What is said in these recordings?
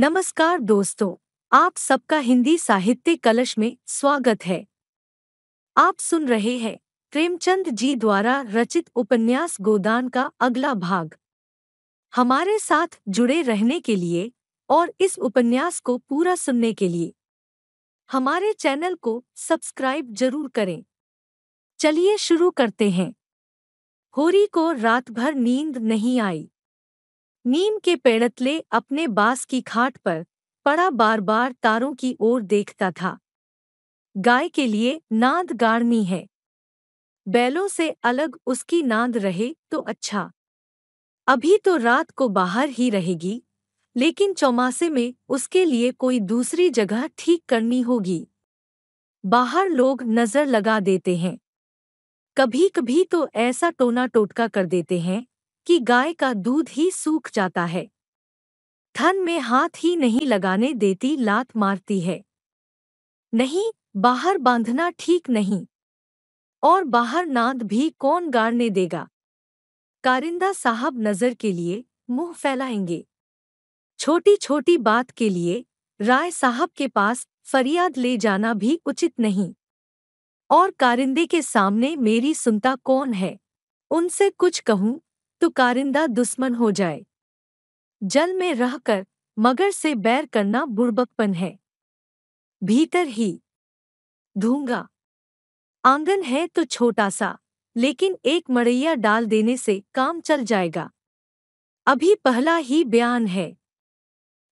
नमस्कार दोस्तों आप सबका हिंदी साहित्य कलश में स्वागत है आप सुन रहे हैं प्रेमचंद जी द्वारा रचित उपन्यास गोदान का अगला भाग हमारे साथ जुड़े रहने के लिए और इस उपन्यास को पूरा सुनने के लिए हमारे चैनल को सब्सक्राइब जरूर करें चलिए शुरू करते हैं होरी को रात भर नींद नहीं आई नीम के पेड़तले अपने बांस की खाट पर पड़ा बार बार तारों की ओर देखता था गाय के लिए नांद गाड़नी है बैलों से अलग उसकी नांद रहे तो अच्छा अभी तो रात को बाहर ही रहेगी लेकिन चौमासे में उसके लिए कोई दूसरी जगह ठीक करनी होगी बाहर लोग नज़र लगा देते हैं कभी कभी तो ऐसा टोना टोटका कर देते हैं कि गाय का दूध ही सूख जाता है थन में हाथ ही नहीं लगाने देती लात मारती है नहीं बाहर बांधना ठीक नहीं और बाहर नांद भी कौन गाड़ने देगा कारिंदा साहब नजर के लिए मुंह फैलाएंगे छोटी छोटी बात के लिए राय साहब के पास फरियाद ले जाना भी उचित नहीं और कारिंदे के सामने मेरी सुनता कौन है उनसे कुछ कहूं तो कारिंदा दुश्मन हो जाए जल में रहकर मगर से बैर करना बुड़बकपन है भीतर ही धूंगा आंगन है तो छोटा सा लेकिन एक मड़ैया डाल देने से काम चल जाएगा अभी पहला ही बयान है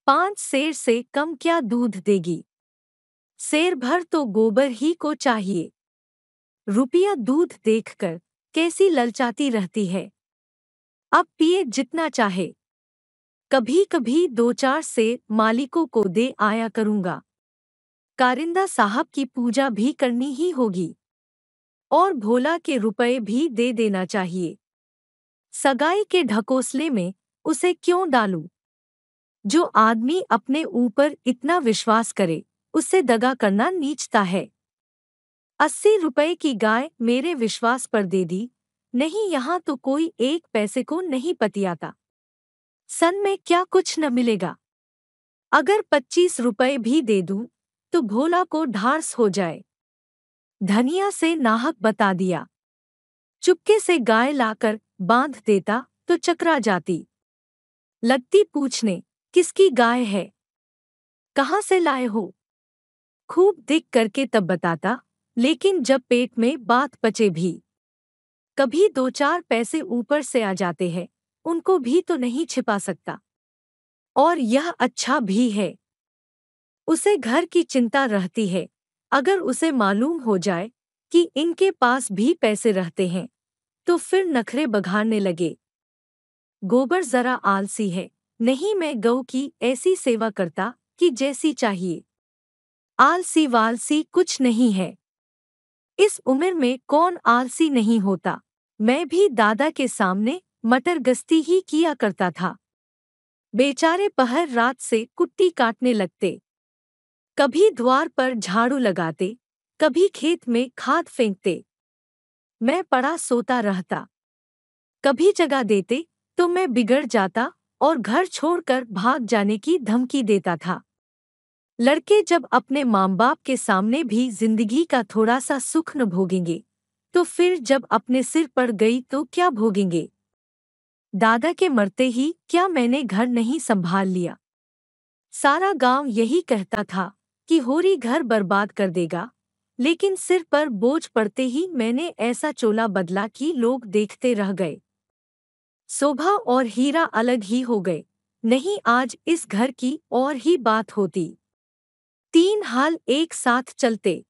पांच शेर से कम क्या दूध देगी शेर भर तो गोबर ही को चाहिए रुपया दूध देखकर कैसी ललचाती रहती है अब पिए जितना चाहे कभी कभी दो चार से मालिकों को दे आया करूंगा कारिंदा साहब की पूजा भी करनी ही होगी और भोला के रुपए भी दे देना चाहिए सगाई के ढकोसले में उसे क्यों डालू जो आदमी अपने ऊपर इतना विश्वास करे उससे दगा करना नीचता है अस्सी रुपए की गाय मेरे विश्वास पर दे दी नहीं यहाँ तो कोई एक पैसे को नहीं पतियाता सन में क्या कुछ न मिलेगा अगर पच्चीस रुपए भी दे दूं तो भोला को ढार्स हो जाए धनिया से नाहक बता दिया चुपके से गाय लाकर बांध देता तो चकरा जाती लगती पूछने किसकी गाय है कहाँ से लाए हो खूब दिख करके तब बताता लेकिन जब पेट में बात पचे भी कभी दो चार पैसे ऊपर से आ जाते हैं उनको भी तो नहीं छिपा सकता और यह अच्छा भी है उसे घर की चिंता रहती है अगर उसे मालूम हो जाए कि इनके पास भी पैसे रहते हैं तो फिर नखरे बघाड़ने लगे गोबर जरा आलसी है नहीं मैं गौ की ऐसी सेवा करता कि जैसी चाहिए आलसी वालसी कुछ नहीं है इस उम्र में कौन आलसी नहीं होता मैं भी दादा के सामने मटर गस्ती ही किया करता था बेचारे पहर रात से कुट्टी काटने लगते कभी द्वार पर झाड़ू लगाते कभी खेत में खाद फेंकते मैं पड़ा सोता रहता कभी जगा देते तो मैं बिगड़ जाता और घर छोड़कर भाग जाने की धमकी देता था लड़के जब अपने माँ बाप के सामने भी जिंदगी का थोड़ा सा सुख न भोगेंगे तो फिर जब अपने सिर पर गई तो क्या भोगेंगे दादा के मरते ही क्या मैंने घर नहीं संभाल लिया सारा गांव यही कहता था कि होरी घर बर्बाद कर देगा लेकिन सिर पर बोझ पड़ते ही मैंने ऐसा चोला बदला कि लोग देखते रह गए शोभा और हीरा अलग ही हो गए नहीं आज इस घर की और ही बात होती तीन हाल एक साथ चलते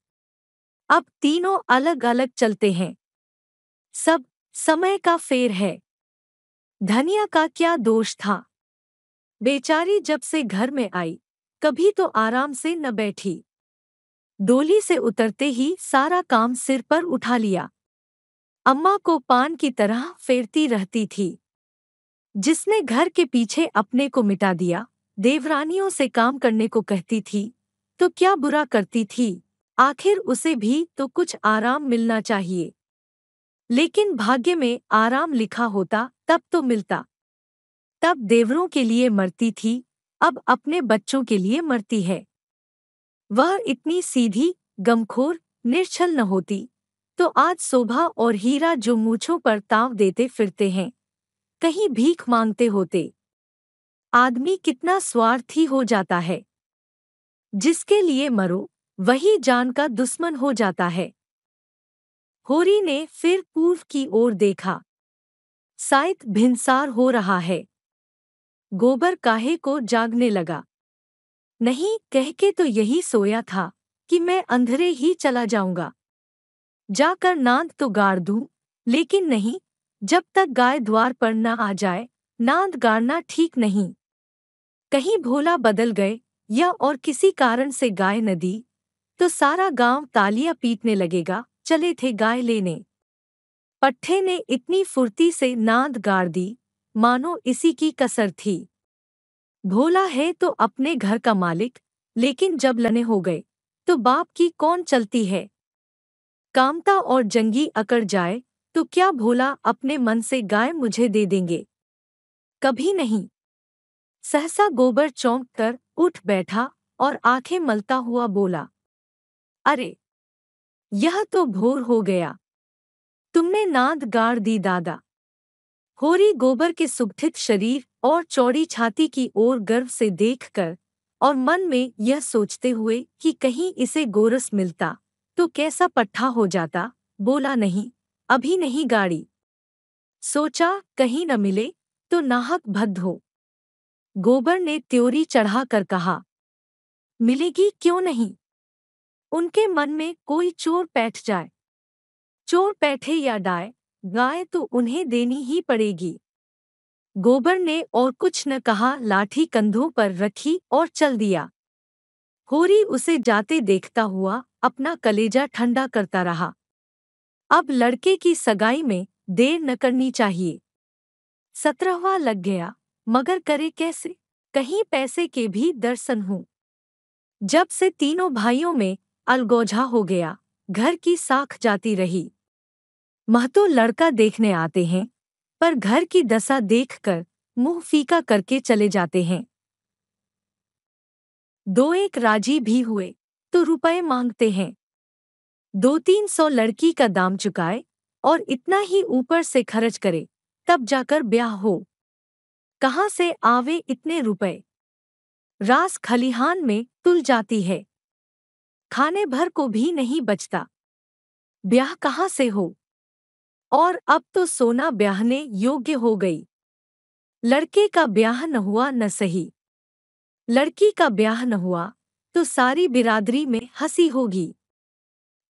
अब तीनों अलग अलग चलते हैं सब समय का फेर है धनिया का क्या दोष था बेचारी जब से घर में आई कभी तो आराम से न बैठी डोली से उतरते ही सारा काम सिर पर उठा लिया अम्मा को पान की तरह फेरती रहती थी जिसने घर के पीछे अपने को मिटा दिया देवरानियों से काम करने को कहती थी तो क्या बुरा करती थी आखिर उसे भी तो कुछ आराम मिलना चाहिए लेकिन भाग्य में आराम लिखा होता तब तो मिलता तब देवरों के लिए मरती थी अब अपने बच्चों के लिए मरती है वह इतनी सीधी गमखोर निर्छल न होती तो आज शोभा और हीरा जो मूछों पर ताव देते फिरते हैं कहीं भीख मांगते होते आदमी कितना स्वार्थी हो जाता है जिसके लिए मरो वही जान का दुश्मन हो जाता है होरी ने फिर पूर्व की ओर देखा साइत भिनसार हो रहा है गोबर काहे को जागने लगा नहीं कह के तो यही सोया था कि मैं अंधरे ही चला जाऊंगा जाकर नांद तो गाड़ दूं लेकिन नहीं जब तक गाय द्वार पर न आ जाए नांद गाड़ना ठीक नहीं कहीं भोला बदल गए या और किसी कारण से गाय नदी तो सारा गांव तालियां पीटने लगेगा चले थे गाय लेने पट्ठे ने इतनी फुर्ती से नांद गाड़ दी मानो इसी की कसर थी भोला है तो अपने घर का मालिक लेकिन जब लने हो गए तो बाप की कौन चलती है कामता और जंगी अकड़ जाए तो क्या भोला अपने मन से गाय मुझे दे देंगे कभी नहीं सहसा गोबर चौंक कर उठ बैठा और आंखें मलता हुआ बोला अरे यह तो भोर हो गया तुमने नाद गाड़ दी दादा होरी गोबर के सुगठित शरीर और चौड़ी छाती की ओर गर्व से देखकर और मन में यह सोचते हुए कि कहीं इसे गोरस मिलता तो कैसा पट्ठा हो जाता बोला नहीं अभी नहीं गाड़ी सोचा कहीं न मिले तो नाहक भद्द हो गोबर ने त्योरी चढ़ा कर कहा मिलेगी क्यों नहीं उनके मन में कोई चोर बैठ जाए चोर बैठे या डाए गाय तो उन्हें देनी ही पड़ेगी गोबर ने और कुछ न कहा लाठी कंधों पर रखी और चल दिया होरी उसे जाते देखता हुआ अपना कलेजा ठंडा करता रहा अब लड़के की सगाई में देर न करनी चाहिए सत्रहवा लग गया मगर करे कैसे कहीं पैसे के भी दर्शन हूं जब से तीनों भाइयों में अलगोझा हो गया घर की साख जाती रही महतो लड़का देखने आते हैं पर घर की दशा देखकर मुंह फीका करके चले जाते हैं दो एक राजी भी हुए तो रुपए मांगते हैं दो तीन सौ लड़की का दाम चुकाए और इतना ही ऊपर से खर्च करे तब जाकर ब्याह हो कहाँ से आवे इतने रुपए रास खलिहान में तुल जाती है खाने भर को भी नहीं बचता ब्याह कहाँ से हो और अब तो सोना ब्याहने योग्य हो गई लड़के का ब्याह न हुआ न सही लड़की का ब्याह न हुआ तो सारी बिरादरी में हंसी होगी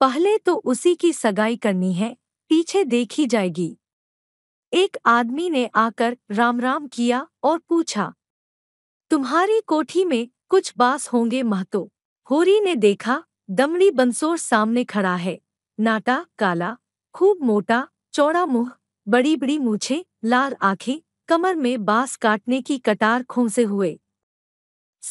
पहले तो उसी की सगाई करनी है पीछे देखी जाएगी एक आदमी ने आकर राम राम किया और पूछा तुम्हारी कोठी में कुछ बास होंगे महतो होरी ने देखा दमड़ी बंसोर सामने खड़ा है नाटा काला खूब मोटा चौड़ा मुंह बड़ी बड़ी मूछे लाल आंखें कमर में बांस काटने की कटार खोसे हुए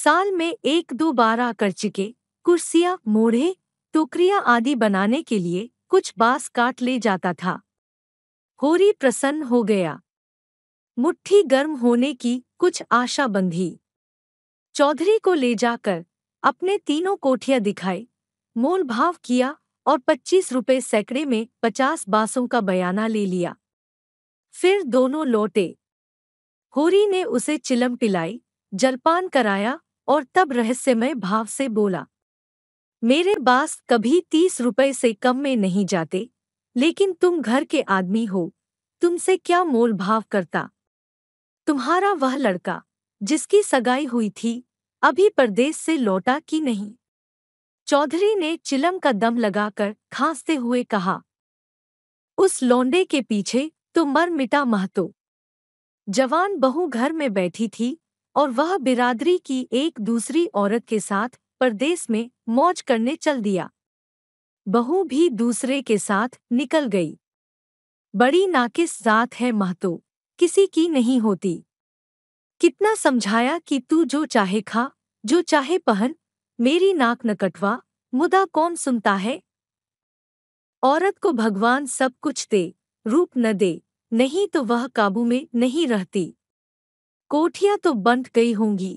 साल में एक दो बार आकर चिके कुर्सियां मोढ़े टोकरियां आदि बनाने के लिए कुछ बांस काट ले जाता था होरी प्रसन्न हो गया मुट्ठी गर्म होने की कुछ आशा बंधी चौधरी को ले जाकर अपने तीनों कोठियां दिखाई मोल भाव किया और पच्चीस रुपये सैकड़े में पचास बासों का बयाना ले लिया फिर दोनों लौटे होरी ने उसे चिलम पिलाई जलपान कराया और तब रहस्यमय भाव से बोला मेरे बास कभी तीस रुपए से कम में नहीं जाते लेकिन तुम घर के आदमी हो तुमसे क्या मोल भाव करता तुम्हारा वह लड़का जिसकी सगाई हुई थी अभी परदेश से लौटा कि नहीं चौधरी ने चिलम का दम लगाकर खांसते हुए कहा उस लौंडे के पीछे तो मर मिटा महतो जवान बहू घर में बैठी थी और वह बिरादरी की एक दूसरी औरत के साथ परदेश में मौज करने चल दिया बहू भी दूसरे के साथ निकल गई बड़ी नाकिस जात है महतो किसी की नहीं होती कितना समझाया कि तू जो चाहे खा जो चाहे पहन मेरी नाक न कटवा मुदा कौन सुनता है औरत को भगवान सब कुछ दे रूप न दे नहीं तो वह काबू में नहीं रहती कोठियां तो बंट गई होंगी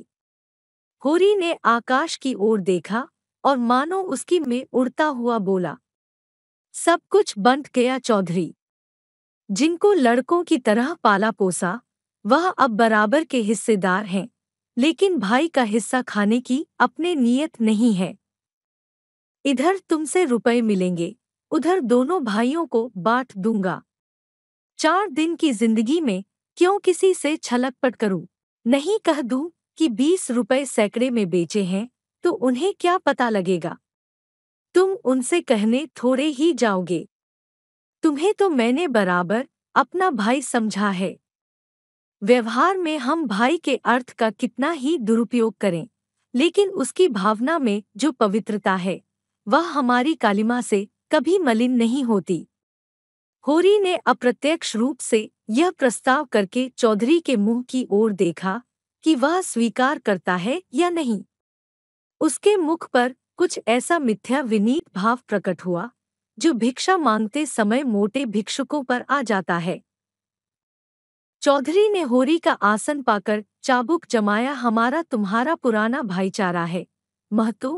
होरी ने आकाश की ओर देखा और मानो उसकी में उड़ता हुआ बोला सब कुछ बंट गया चौधरी जिनको लड़कों की तरह पाला पोसा वह अब बराबर के हिस्सेदार हैं लेकिन भाई का हिस्सा खाने की अपने नियत नहीं है इधर तुमसे रुपए मिलेंगे उधर दोनों भाइयों को बांट दूंगा चार दिन की जिंदगी में क्यों किसी से छलकपट करूं नहीं कह दूं कि बीस रुपए सैकड़े में बेचे हैं तो उन्हें क्या पता लगेगा तुम उनसे कहने थोड़े ही जाओगे तुम्हें तो मैंने बराबर अपना भाई समझा है व्यवहार में हम भाई के अर्थ का कितना ही दुरुपयोग करें लेकिन उसकी भावना में जो पवित्रता है वह हमारी कालिमा से कभी मलिन नहीं होती होरी ने अप्रत्यक्ष रूप से यह प्रस्ताव करके चौधरी के मुंह की ओर देखा कि वह स्वीकार करता है या नहीं उसके मुख पर कुछ ऐसा मिथ्या विनीत भाव प्रकट हुआ जो भिक्षा मांगते समय मोटे भिक्षुकों पर आ जाता है चौधरी ने होरी का आसन पाकर चाबुक जमाया हमारा तुम्हारा पुराना भाईचारा है महतो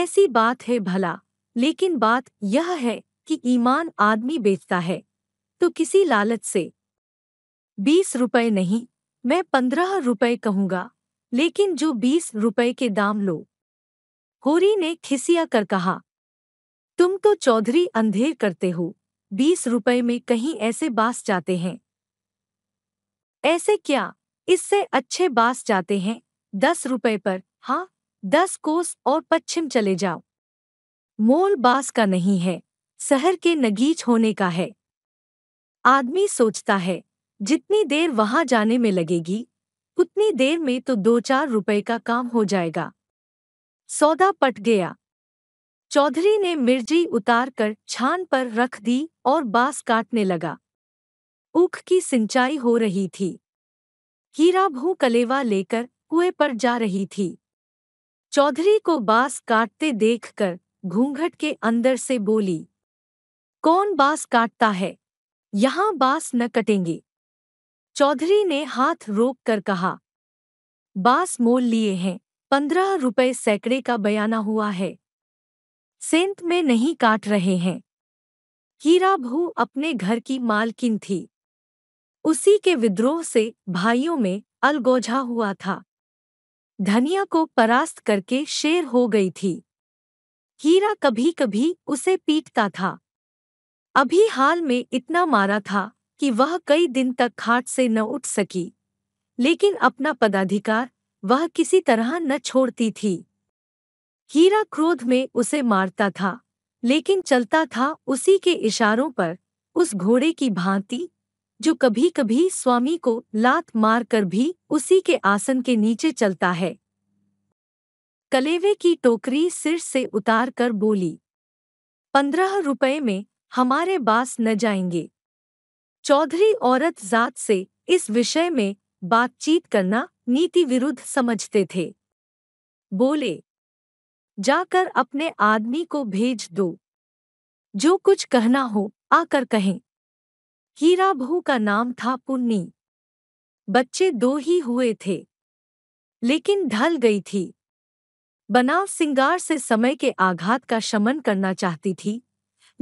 ऐसी बात है भला लेकिन बात यह है कि ईमान आदमी बेचता है तो किसी लालच से बीस रुपए नहीं मैं पंद्रह रुपए कहूंगा लेकिन जो बीस रुपए के दाम लो होरी ने खिसिया कर कहा तुम तो चौधरी अंधेर करते हो बीस रुपए में कहीं ऐसे बास जाते हैं ऐसे क्या इससे अच्छे बास जाते हैं दस रुपए पर हाँ दस कोस और पश्चिम चले जाओ मोल बास का नहीं है शहर के नगीच होने का है आदमी सोचता है जितनी देर वहां जाने में लगेगी उतनी देर में तो दो चार रुपए का काम हो जाएगा सौदा पट गया चौधरी ने मिर्जी उतार कर छान पर रख दी और बांस काटने लगा ऊख की सिंचाई हो रही थी हीरा भू कलेवा लेकर कुएं पर जा रही थी चौधरी को बांस काटते देखकर घूंघट के अंदर से बोली कौन बांस काटता है यहाँ बांस न कटेंगे चौधरी ने हाथ रोक कर कहा बांस मोल लिए हैं पंद्रह रुपए सैकड़े का बयाना हुआ है सेंत में नहीं काट रहे हैं हीरा भू अपने घर की मालकिन थी उसी के विद्रोह से भाइयों में अलगोझा हुआ था धनिया को परास्त करके शेर हो गई थी हीरा कभी कभी उसे पीटता था अभी हाल में इतना मारा था कि वह कई दिन तक खाट से न उठ सकी लेकिन अपना पदाधिकार वह किसी तरह न छोड़ती थी हीरा क्रोध में उसे मारता था लेकिन चलता था उसी के इशारों पर उस घोड़े की भांति जो कभी कभी स्वामी को लात मार कर भी उसी के आसन के नीचे चलता है कलेवे की टोकरी सिर से उतार कर बोली पंद्रह रुपए में हमारे बास न जाएंगे चौधरी औरत जात से इस विषय में बातचीत करना नीति विरुद्ध समझते थे बोले जाकर अपने आदमी को भेज दो जो कुछ कहना हो आकर कहें हीरा भू का नाम था पुन्नी बच्चे दो ही हुए थे लेकिन ढल गई थी बनाव सिंगार से समय के आघात का शमन करना चाहती थी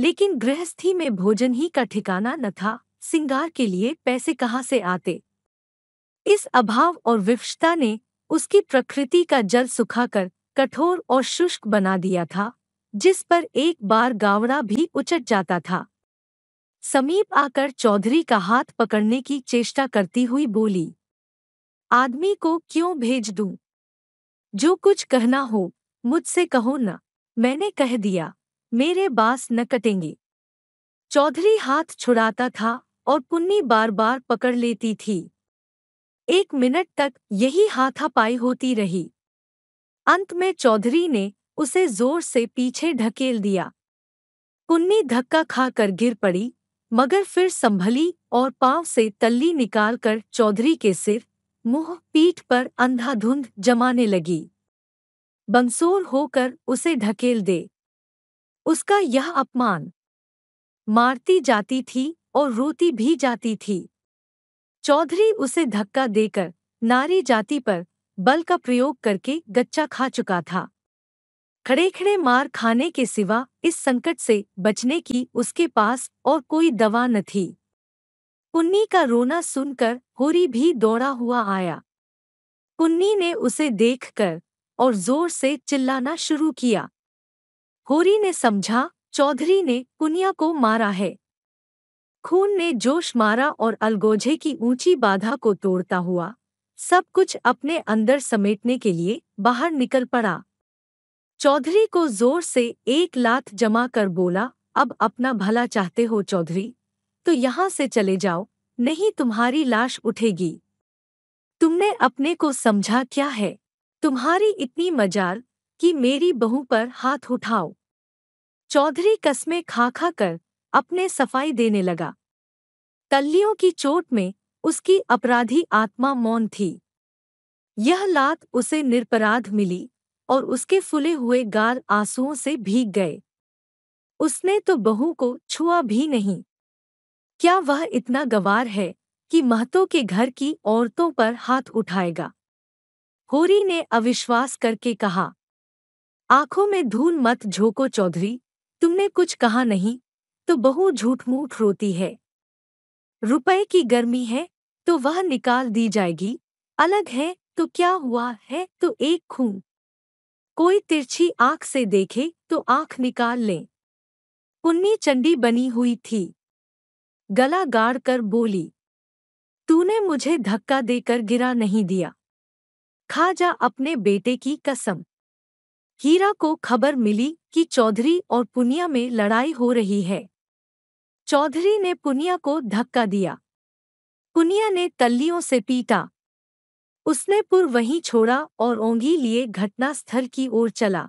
लेकिन गृहस्थी में भोजन ही का ठिकाना न था सिंगार के लिए पैसे कहाँ से आते इस अभाव और विवशता ने उसकी प्रकृति का जल सुखाकर कठोर और शुष्क बना दिया था जिस पर एक बार गावड़ा भी उचट जाता था समीप आकर चौधरी का हाथ पकड़ने की चेष्टा करती हुई बोली आदमी को क्यों भेज दूं? जो कुछ कहना हो मुझसे कहो न मैंने कह दिया मेरे बास न कटेंगे चौधरी हाथ छुड़ाता था और पुन्नी बार बार पकड़ लेती थी एक मिनट तक यही हाथापाई होती रही अंत में चौधरी ने उसे जोर से पीछे ढकेल दिया पुन्नी धक्का खाकर गिर पड़ी मगर फिर संभली और पांव से तल्ली निकालकर चौधरी के सिर मुंह पीठ पर अंधाधुंध जमाने लगी बंसोर होकर उसे ढकेल दे उसका यह अपमान मारती जाती थी और रोती भी जाती थी चौधरी उसे धक्का देकर नारी जाति पर बल का प्रयोग करके गच्चा खा चुका था खड़े खड़े मार खाने के सिवा इस संकट से बचने की उसके पास और कोई दवा न थी कुन्नी का रोना सुनकर होरी भी दौड़ा हुआ आया कुन्नी ने उसे देखकर और जोर से चिल्लाना शुरू किया होरी ने समझा चौधरी ने कुनिया को मारा है खून ने जोश मारा और अलगोझे की ऊंची बाधा को तोड़ता हुआ सब कुछ अपने अंदर समेटने के लिए बाहर निकल पड़ा चौधरी को जोर से एक लात जमा कर बोला अब अपना भला चाहते हो चौधरी तो यहां से चले जाओ नहीं तुम्हारी लाश उठेगी तुमने अपने को समझा क्या है तुम्हारी इतनी मजार कि मेरी बहू पर हाथ उठाओ चौधरी कस्में खा खा कर अपने सफाई देने लगा तल्लियों की चोट में उसकी अपराधी आत्मा मौन थी यह लात उसे निरपराध मिली और उसके फुले हुए गाल आंसुओं से भीग गए उसने तो बहू को छुआ भी नहीं क्या वह इतना गवार है कि महतो के घर की औरतों पर हाथ उठाएगा होरी ने अविश्वास करके कहा आंखों में धूल मत झोंको चौधरी तुमने कुछ कहा नहीं तो बहू झूठमूठ रोती है रुपए की गर्मी है तो वह निकाल दी जाएगी अलग है तो क्या हुआ है तो एक खून कोई तिरछी आंख से देखे तो आंख निकाल लें उन्नी चंडी बनी हुई थी गला गाड़ कर बोली तूने मुझे धक्का देकर गिरा नहीं दिया खा जा अपने बेटे की कसम हीरा को खबर मिली कि चौधरी और पुनिया में लड़ाई हो रही है चौधरी ने पुनिया को धक्का दिया पुनिया ने तल्लियों से पीटा उसने पुर वहीं छोड़ा और ओंगी लिए घटनास्थल की ओर चला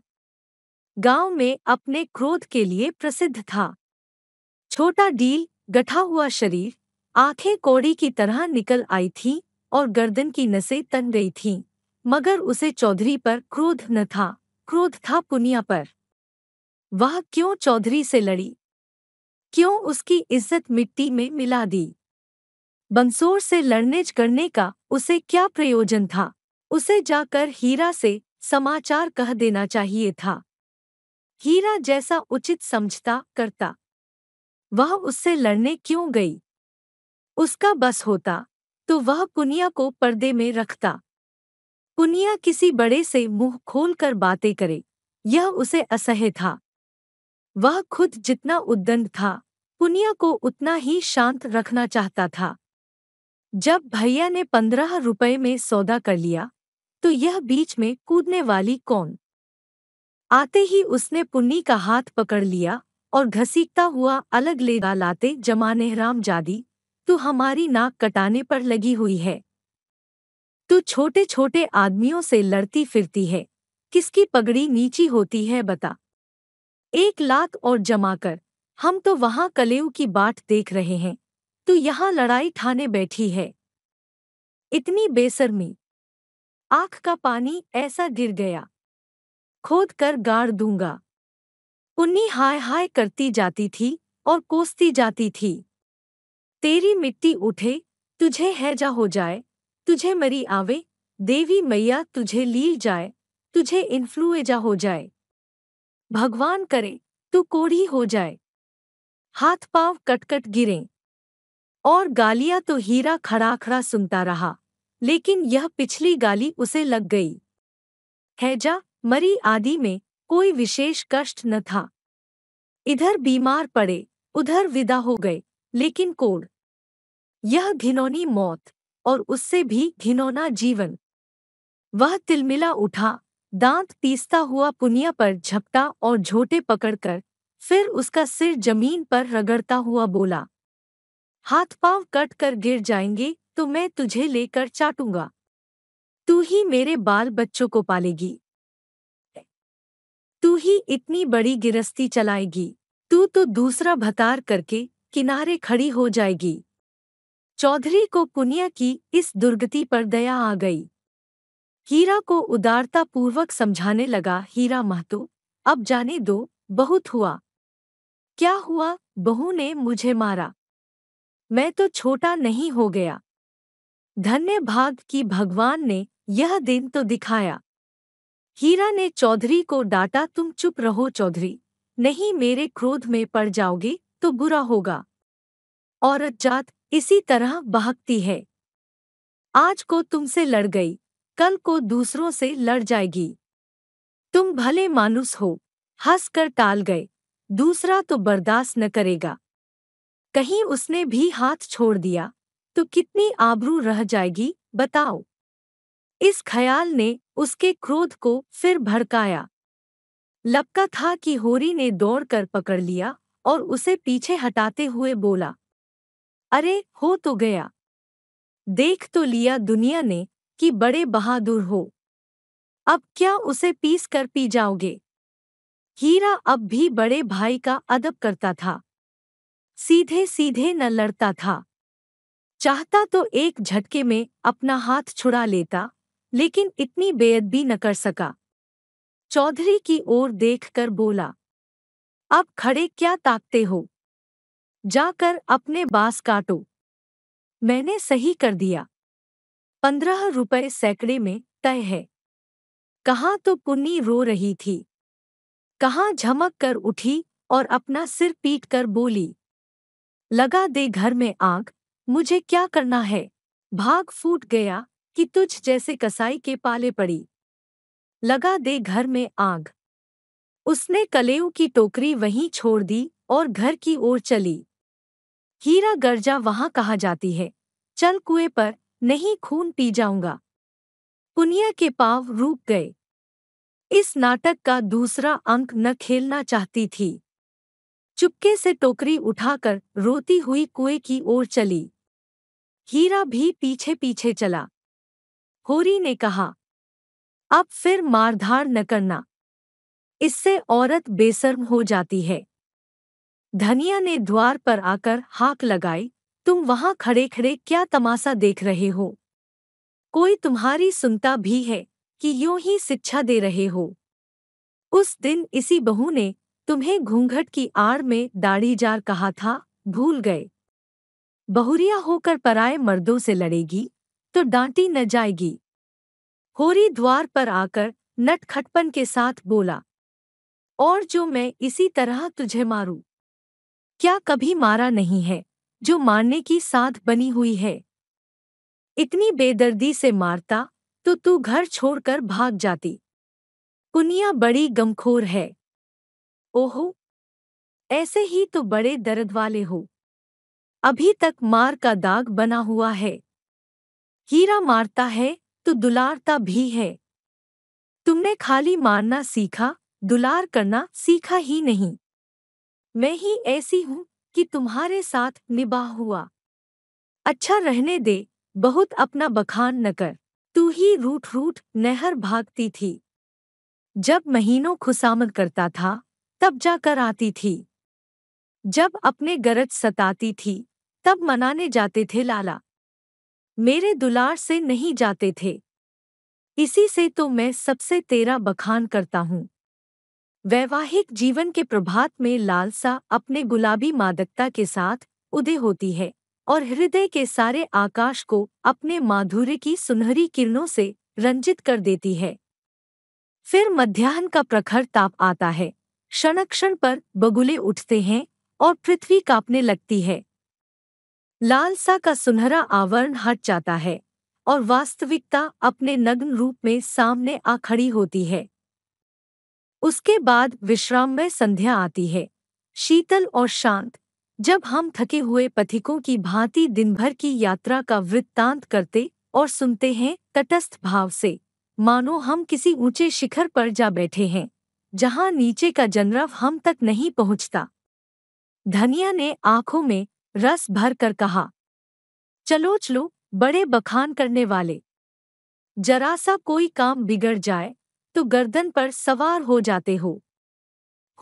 गांव में अपने क्रोध के लिए प्रसिद्ध था छोटा डील गठा हुआ शरीर आंखें कोड़ी की तरह निकल आई थी और गर्दन की नसें तन गई थीं मगर उसे चौधरी पर क्रोध न था क्रोध था पुनिया पर वह क्यों चौधरी से लड़ी क्यों उसकी इज्जत मिट्टी में मिला दी बंसोर से लड़ने करने का उसे क्या प्रयोजन था उसे जाकर हीरा से समाचार कह देना चाहिए था हीरा जैसा उचित समझता करता वह उससे लड़ने क्यों गई उसका बस होता तो वह पुनिया को पर्दे में रखता पुनिया किसी बड़े से मुंह खोलकर बातें करे यह उसे असह्य था वह खुद जितना उद्दंड था पुनिया को उतना ही शांत रखना चाहता था जब भैया ने पंद्रह रुपए में सौदा कर लिया तो यह बीच में कूदने वाली कौन आते ही उसने पुन्नी का हाथ पकड़ लिया और घसीटता हुआ अलग ले लाते जमा नेहराम जादी तू हमारी नाक कटाने पर लगी हुई है तू छोटे छोटे आदमियों से लड़ती फिरती है किसकी पगड़ी नीची होती है बता एक लाख और जमा कर हम तो वहां कलेव की बाट देख रहे हैं तू यहाँ लड़ाई ठाने बैठी है इतनी बेसरमी आंख का पानी ऐसा गिर गया खोद कर गाड़ दूंगा उन्नी हाय हाय करती जाती थी और कोसती जाती थी तेरी मिट्टी उठे तुझे हैजा हो जाए तुझे मरी आवे देवी मैया तुझे लील जाए तुझे इन्फ्लुएजा हो जाए भगवान करे तू कोढ़ी हो जाए हाथ पांव कटकट गिरें और गालियां तो हीरा खड़ा खड़ा सुनता रहा लेकिन यह पिछली गाली उसे लग गई हैजा मरी आदि में कोई विशेष कष्ट न था इधर बीमार पड़े उधर विदा हो गए लेकिन कोड़ यह घिनौनी मौत और उससे भी घिनौना जीवन वह तिलमिला उठा दांत पीसता हुआ पुनिया पर झपटा और झोटे पकड़कर फिर उसका सिर जमीन पर रगड़ता हुआ बोला हाथ पांव कट कर गिर जाएंगे तो मैं तुझे लेकर चाटूंगा तू ही मेरे बाल बच्चों को पालेगी तू ही इतनी बड़ी गिरस्ती चलाएगी तू तो दूसरा भतार करके किनारे खड़ी हो जाएगी चौधरी को पुनिया की इस दुर्गति पर दया आ गई हीरा को उदारता पूर्वक समझाने लगा हीरा महतो अब जाने दो बहुत हुआ क्या हुआ बहू ने मुझे मारा मैं तो छोटा नहीं हो गया धन्य भाग कि भगवान ने यह दिन तो दिखाया हीरा ने चौधरी को डांटा तुम चुप रहो चौधरी नहीं मेरे क्रोध में पड़ जाओगे तो बुरा होगा औरत जात इसी तरह बहकती है आज को तुमसे लड़ गई कल को दूसरों से लड़ जाएगी तुम भले मानुस हो हंस कर टाल गए दूसरा तो बर्दाश्त न करेगा कहीं उसने भी हाथ छोड़ दिया तो कितनी आबरू रह जाएगी बताओ इस ख्याल ने उसके क्रोध को फिर भड़काया लपका था कि होरी ने दौड़कर पकड़ लिया और उसे पीछे हटाते हुए बोला अरे हो तो गया देख तो लिया दुनिया ने कि बड़े बहादुर हो अब क्या उसे पीस कर पी जाओगे हीरा अब भी बड़े भाई का अदब करता था सीधे सीधे न लड़ता था चाहता तो एक झटके में अपना हाथ छुड़ा लेता लेकिन इतनी बेअदबी न कर सका चौधरी की ओर देखकर बोला अब खड़े क्या ताकते हो जाकर अपने बांस काटो मैंने सही कर दिया पंद्रह रुपए सैकड़े में तय है कहाँ तो पुन्नी रो रही थी कहाँ झमक कर उठी और अपना सिर पीट कर बोली लगा दे घर में आग मुझे क्या करना है भाग फूट गया कि तुझ जैसे कसाई के पाले पड़ी लगा दे घर में आग उसने कलेऊ की टोकरी वहीं छोड़ दी और घर की ओर चली हीरा गर्जा वहां कहा जाती है चल कुएं पर नहीं खून पी जाऊंगा पुनिया के पाव रूक गए इस नाटक का दूसरा अंक न खेलना चाहती थी चुपके से टोकरी उठाकर रोती हुई कुएं की ओर चली हीरा भी पीछे पीछे चला होरी ने कहा अब फिर मारधार न करना इससे औरत बेसर्म हो जाती है धनिया ने द्वार पर आकर हाक लगाई तुम वहां खड़े खड़े क्या तमाशा देख रहे हो कोई तुम्हारी सुनता भी है कि यूं ही शिक्षा दे रहे हो उस दिन इसी बहू ने तुम्हें घूंघट की आड़ में दाढ़ी जार कहा था भूल गए बहुरिया होकर पराए मर्दों से लड़ेगी तो डांटी न जाएगी होरी द्वार पर आकर नटखटपन के साथ बोला और जो मैं इसी तरह तुझे मारूं क्या कभी मारा नहीं है जो मारने की साध बनी हुई है इतनी बेदर्दी से मारता तो तू घर छोड़कर भाग जाती पुनिया बड़ी गमखोर है ओहो ऐसे ही तो बड़े दर्द वाले हो अभी तक मार का दाग बना हुआ है हीरा मारता है तो दुलारता भी है तुमने खाली मारना सीखा दुलार करना सीखा ही नहीं मैं ही ऐसी हूं कि तुम्हारे साथ निबाह हुआ अच्छा रहने दे बहुत अपना बखान न कर तू ही रूठ रूठ नहर भागती थी जब महीनों खुशामद करता था तब जाकर आती थी जब अपने गरज सताती थी तब मनाने जाते थे लाला मेरे दुलार से नहीं जाते थे इसी से तो मैं सबसे तेरा बखान करता हूँ वैवाहिक जीवन के प्रभात में लालसा अपने गुलाबी मादकता के साथ उदय होती है और हृदय के सारे आकाश को अपने माधुर्य की सुनहरी किरणों से रंजित कर देती है फिर मध्याह्न का प्रखर ताप आता है क्षण क्षण पर बगुले उठते हैं और पृथ्वी कांपने लगती है लालसा का सुनहरा आवरण हट जाता है और वास्तविकता अपने नग्न रूप में सामने आ खड़ी होती है उसके बाद विश्राम में संध्या आती है शीतल और शांत जब हम थके हुए पथिकों की भांति दिन भर की यात्रा का वृत्तांत करते और सुनते हैं तटस्थ भाव से मानो हम किसी ऊंचे शिखर पर जा बैठे हैं जहां नीचे का जनरव हम तक नहीं पहुंचता धनिया ने आंखों में रस भर कर कहा चलो चलो बड़े बखान करने वाले जरा सा कोई काम बिगड़ जाए तो गर्दन पर सवार हो जाते हो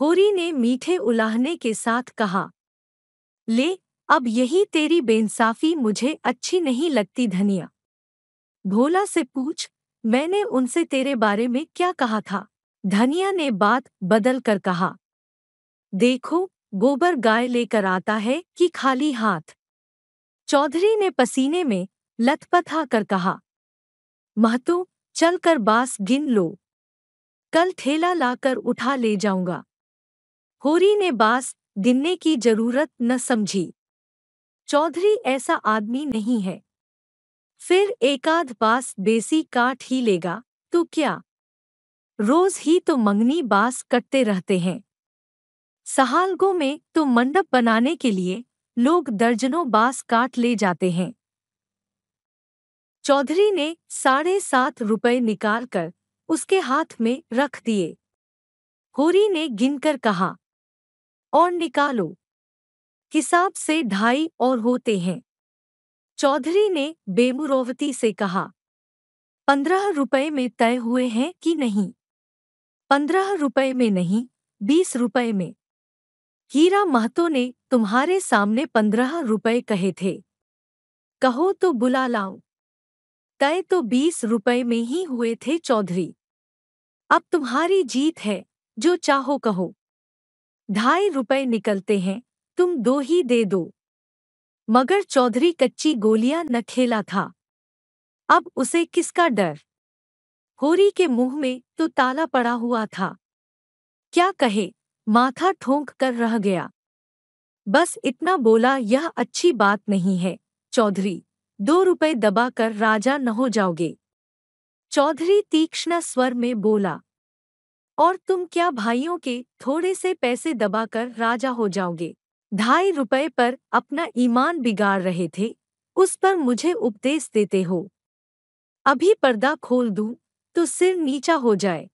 होरी ने मीठे उलाहने के साथ कहा ले अब यही तेरी बेनसाफी मुझे अच्छी नहीं लगती धनिया भोला से पूछ मैंने उनसे तेरे बारे में क्या कहा था धनिया ने बात बदल कर कहा देखो गोबर गाय लेकर आता है कि खाली हाथ चौधरी ने पसीने में लथपथा कर कहा महतो चल कर बास गिन लो कल ठेला लाकर उठा ले जाऊंगा होरी ने बास गिनने की जरूरत न समझी चौधरी ऐसा आदमी नहीं है फिर एकाध बास देसी काट ही लेगा तो क्या रोज ही तो मंगनी बास कटते रहते हैं सहालगो में तो मंडप बनाने के लिए लोग दर्जनों बांस काट ले जाते हैं चौधरी ने साढ़े सात रुपये निकालकर उसके हाथ में रख दिए होरी ने गिनकर कहा और निकालो हिसाब से ढाई और होते हैं चौधरी ने बेमुरोवती से कहा पंद्रह रुपये में तय हुए हैं कि नहीं पंद्रह रुपए में नहीं बीस रुपए में हीरा महतो ने तुम्हारे सामने पंद्रह रुपए कहे थे कहो तो बुला लाऊं तय तो बीस रुपए में ही हुए थे चौधरी अब तुम्हारी जीत है जो चाहो कहो ढाई रुपए निकलते हैं तुम दो ही दे दो मगर चौधरी कच्ची गोलियां न खेला था अब उसे किसका डर होरी के मुंह में तो ताला पड़ा हुआ था क्या कहे माथा ठोंक कर रह गया बस इतना बोला यह अच्छी बात नहीं है चौधरी दो रुपए दबा कर राजा न हो जाओगे चौधरी तीक्ष्ण स्वर में बोला और तुम क्या भाइयों के थोड़े से पैसे दबाकर राजा हो जाओगे ढाई रुपए पर अपना ईमान बिगाड़ रहे थे उस पर मुझे उपदेश देते हो अभी पर्दा खोल दूं तो सिर नीचा हो जाए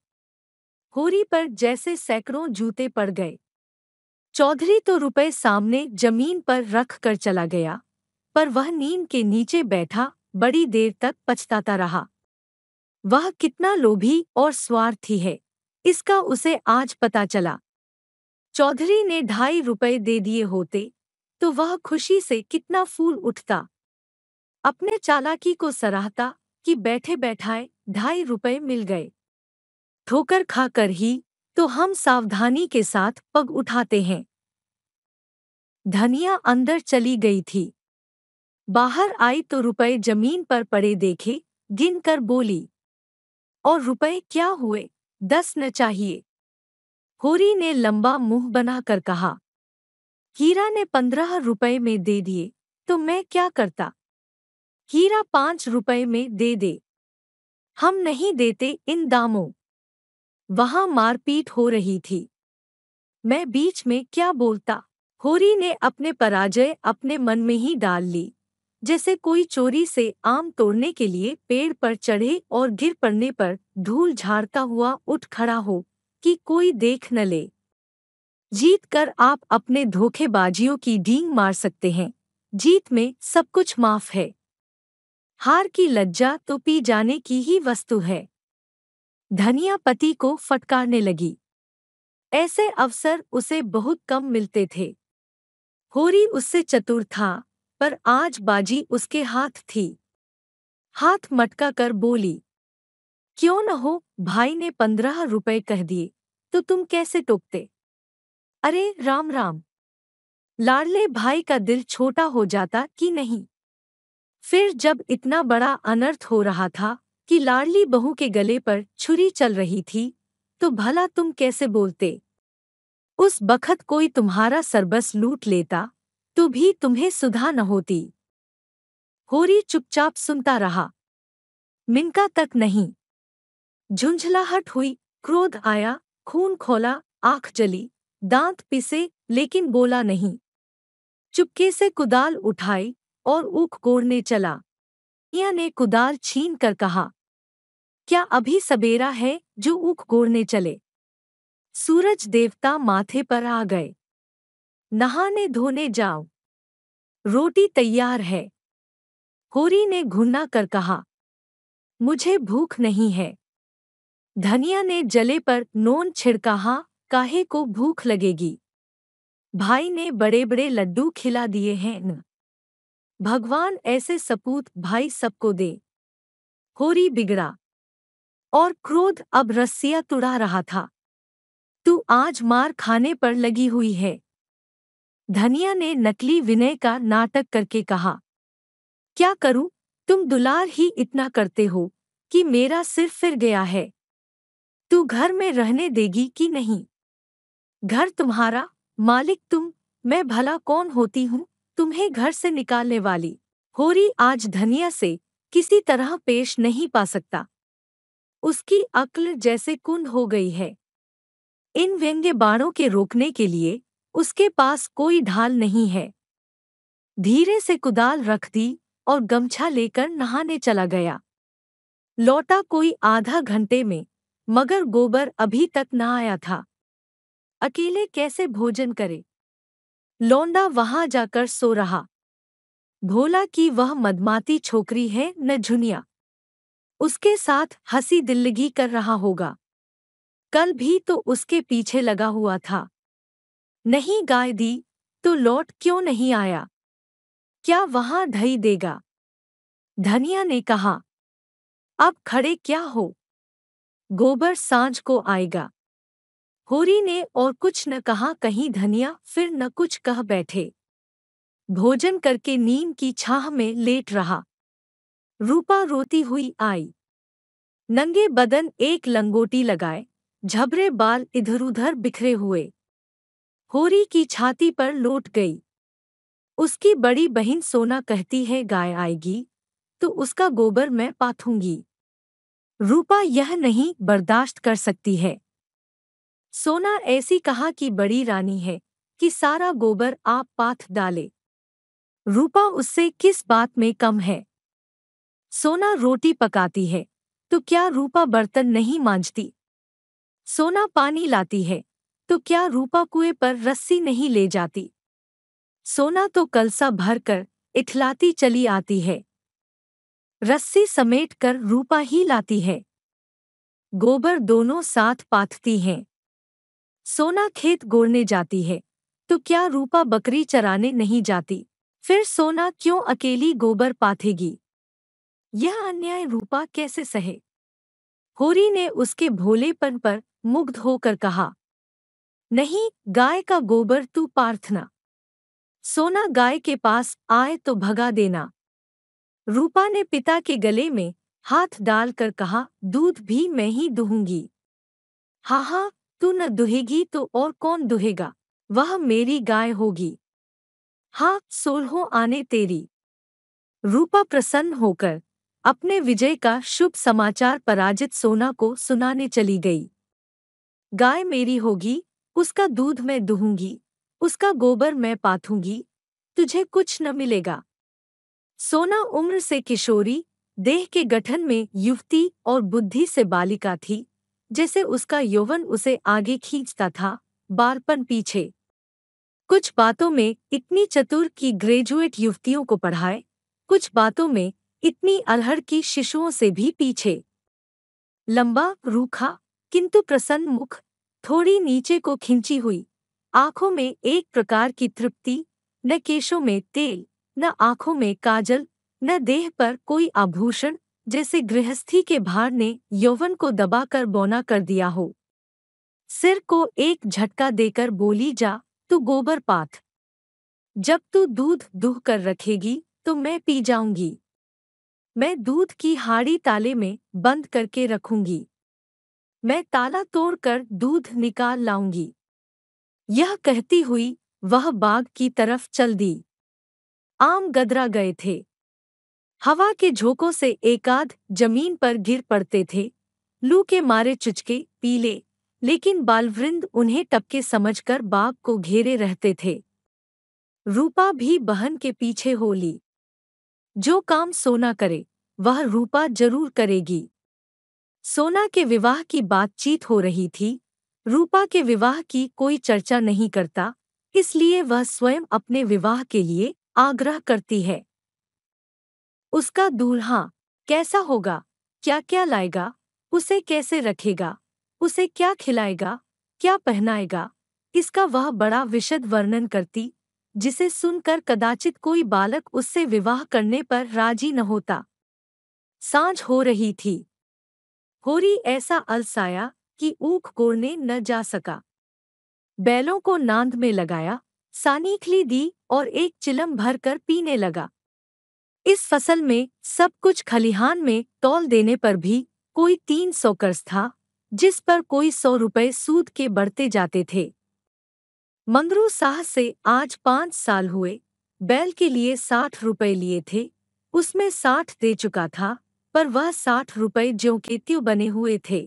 होरी पर जैसे सैकड़ों जूते पड़ गए चौधरी तो रुपए सामने जमीन पर रख कर चला गया पर वह नीम के नीचे बैठा बड़ी देर तक पछताता रहा वह कितना लोभी और स्वार्थी है इसका उसे आज पता चला चौधरी ने ढाई रुपए दे दिए होते तो वह खुशी से कितना फूल उठता अपने चालाकी को सराहता कि बैठे बैठाए ढाई रुपए मिल गए ठोकर खाकर ही तो हम सावधानी के साथ पग उठाते हैं धनिया अंदर चली गई थी बाहर आई तो रुपए जमीन पर पड़े देखे गिन कर बोली और रुपए क्या हुए दस न चाहिए होरी ने लंबा मुंह बनाकर कहा हीरा ने पंद्रह रुपए में दे दिए तो मैं क्या करता हीरा पांच रुपए में दे दे हम नहीं देते इन दामों वहां मारपीट हो रही थी मैं बीच में क्या बोलता होरी ने अपने पराजय अपने मन में ही डाल ली जैसे कोई चोरी से आम तोड़ने के लिए पेड़ पर चढ़े और गिर पड़ने पर धूल झाड़ता हुआ उठ खड़ा हो कि कोई देख न ले जीत कर आप अपने धोखेबाजियों की डींग मार सकते हैं जीत में सब कुछ माफ है हार की लज्जा तो पी जाने की ही वस्तु है धनिया पति को फटकारने लगी ऐसे अवसर उसे बहुत कम मिलते थे होरी उससे चतुर था पर आज बाजी उसके हाथ थी हाथ मटका कर बोली क्यों न हो भाई ने पंद्रह रुपए कह दिए तो तुम कैसे टोकते अरे राम राम लाडले भाई का दिल छोटा हो जाता कि नहीं फिर जब इतना बड़ा अनर्थ हो रहा था कि लाडली बहू के गले पर छुरी चल रही थी तो भला तुम कैसे बोलते उस बखत कोई तुम्हारा सरबस लूट लेता तो भी तुम्हें सुधा न होती होरी चुपचाप सुनता रहा मिनका तक नहीं झुंझलाहट हुई क्रोध आया खून खोला आंख जली दांत पिसे लेकिन बोला नहीं चुपके से कुदाल उठाई और ऊख कोड़ने चला इया ने कुदाल छीन कर कहा क्या अभी सबेरा है जो ऊख कोड़ने चले सूरज देवता माथे पर आ गए नहाने धोने जाओ रोटी तैयार है होरी ने घुन्ना कर कहा मुझे भूख नहीं है धनिया ने जले पर नोन छिड़काहा काहे को भूख लगेगी भाई ने बड़े बड़े लड्डू खिला दिए हैं न भगवान ऐसे सपूत भाई सबको दे होरी बिगड़ा और क्रोध अब रस्सिया तुड़ा रहा था तू आज मार खाने पर लगी हुई है धनिया ने नकली विनय का नाटक करके कहा क्या करूं तुम दुलार ही इतना करते हो कि मेरा सिर फिर गया है तू घर में रहने देगी कि नहीं घर तुम्हारा मालिक तुम मैं भला कौन होती हूं तुम्हें घर से निकालने वाली होरी आज धनिया से किसी तरह पेश नहीं पा सकता उसकी अक्ल जैसे कुंड हो गई है इन व्यंग्य बाणों के रोकने के लिए उसके पास कोई ढाल नहीं है धीरे से कुदाल रख दी और गमछा लेकर नहाने चला गया लौटा कोई आधा घंटे में मगर गोबर अभी तक न आया था अकेले कैसे भोजन करे लौंडा वहां जाकर सो रहा भोला की वह मदमाती छोकरी है न झुनिया उसके साथ हंसी दिल्लगी कर रहा होगा कल भी तो उसके पीछे लगा हुआ था नहीं गाय दी तो लौट क्यों नहीं आया क्या वहां ढई देगा धनिया ने कहा अब खड़े क्या हो गोबर सांझ को आएगा होरी ने और कुछ न कहा कहीं धनिया फिर न कुछ कह बैठे भोजन करके नीम की छाह में लेट रहा रूपा रोती हुई आई नंगे बदन एक लंगोटी लगाए झबरे बाल इधर उधर बिखरे हुए होरी की छाती पर लौट गई उसकी बड़ी बहन सोना कहती है गाय आएगी तो उसका गोबर मैं पाथूंगी रूपा यह नहीं बर्दाश्त कर सकती है सोना ऐसी कहा कि बड़ी रानी है कि सारा गोबर आप पाथ डाले रूपा उससे किस बात में कम है सोना रोटी पकाती है तो क्या रूपा बर्तन नहीं मांझती सोना पानी लाती है तो क्या रूपा कुएं पर रस्सी नहीं ले जाती सोना तो कलसा भरकर इठलाती चली आती है रस्सी समेट कर रूपा ही लाती है गोबर दोनों साथ पाथती हैं सोना खेत गोड़ने जाती है तो क्या रूपा बकरी चराने नहीं जाती फिर सोना क्यों अकेली गोबर पाथेगी यह अन्याय रूपा कैसे सहे होरी ने उसके भोलेपन पर मुग्ध होकर कहा नहीं गाय का गोबर तू पार्थना सोना गाय के पास आए तो भगा देना रूपा ने पिता के गले में हाथ डालकर कहा दूध भी मैं ही दूंगी हाहा तू न दुहेगी तो और कौन दुहेगा वह मेरी गाय होगी हाँ सोलहो आने तेरी रूपा प्रसन्न होकर अपने विजय का शुभ समाचार पराजित सोना को सुनाने चली गई गाय मेरी होगी उसका दूध मैं दुहूंगी उसका गोबर मैं पाथूंगी तुझे कुछ न मिलेगा सोना उम्र से किशोरी देह के गठन में युवती और बुद्धि से बालिका थी जैसे उसका यौवन उसे आगे खींचता था बारपन पीछे कुछ बातों में इतनी चतुर की ग्रेजुएट युवतियों को पढ़ाए कुछ बातों में इतनी अलहड़ की शिशुओं से भी पीछे लंबा रूखा किंतु प्रसन्न मुख थोड़ी नीचे को खिंची हुई आंखों में एक प्रकार की तृप्ति न केशों में तेल न आंखों में काजल न देह पर कोई आभूषण जैसे गृहस्थी के भार ने यौवन को दबाकर बौना कर दिया हो सिर को एक झटका देकर बोली जा तू गोबर पाथ जब तू दूध दूह कर रखेगी तो मैं पी जाऊंगी मैं दूध की हाड़ी ताले में बंद करके रखूंगी मैं ताला तोड़कर दूध निकाल लाऊंगी यह कहती हुई वह बाग की तरफ चल दी आम गदरा गए थे हवा के झोंकों से एकाध जमीन पर गिर पड़ते थे लू के मारे चुचके पीले लेकिन बालवृंद उन्हें टपके समझकर बाप को घेरे रहते थे रूपा भी बहन के पीछे हो ली जो काम सोना करे वह रूपा जरूर करेगी सोना के विवाह की बातचीत हो रही थी रूपा के विवाह की कोई चर्चा नहीं करता इसलिए वह स्वयं अपने विवाह के लिए आग्रह करती है उसका दूल्हा कैसा होगा क्या क्या लाएगा उसे कैसे रखेगा उसे क्या खिलाएगा क्या पहनाएगा इसका वह बड़ा विशद वर्णन करती जिसे सुनकर कदाचित कोई बालक उससे विवाह करने पर राजी न होता सांझ हो रही थी होरी ऐसा अलसाया कि ऊख कोड़ने न जा सका बैलों को नांद में लगाया सानीखली दी और एक चिलम भरकर पीने लगा इस फसल में सब कुछ खलिहान में तौल देने पर भी कोई तीन सौ कर्ज था जिस पर कोई सौ रुपए सूद के बढ़ते जाते थे मंगरू साह से आज पांच साल हुए बैल के लिए साठ रुपए लिए थे उसमें साठ दे चुका था पर वह साठ रुपए ज्यो के त्यों बने हुए थे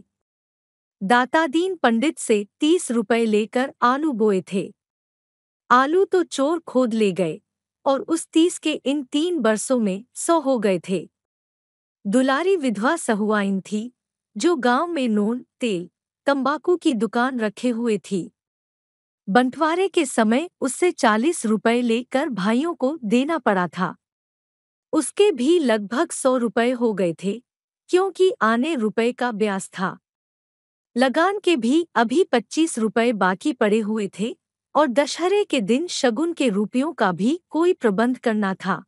दातादीन पंडित से तीस रुपए लेकर आलू बोए थे आलू तो चोर खोद ले गए और उस तीस के इन तीन बरसों में सौ हो गए थे दुलारी विधवा सहुआइन थी जो गांव में नोन तेल तंबाकू की दुकान रखे हुए थी बंटवारे के समय उससे चालीस रुपए लेकर भाइयों को देना पड़ा था उसके भी लगभग सौ रुपए हो गए थे क्योंकि आने रुपए का ब्याज था लगान के भी अभी पच्चीस रुपए बाकी पड़े हुए थे और दशहरे के दिन शगुन के रुपयों का भी कोई प्रबंध करना था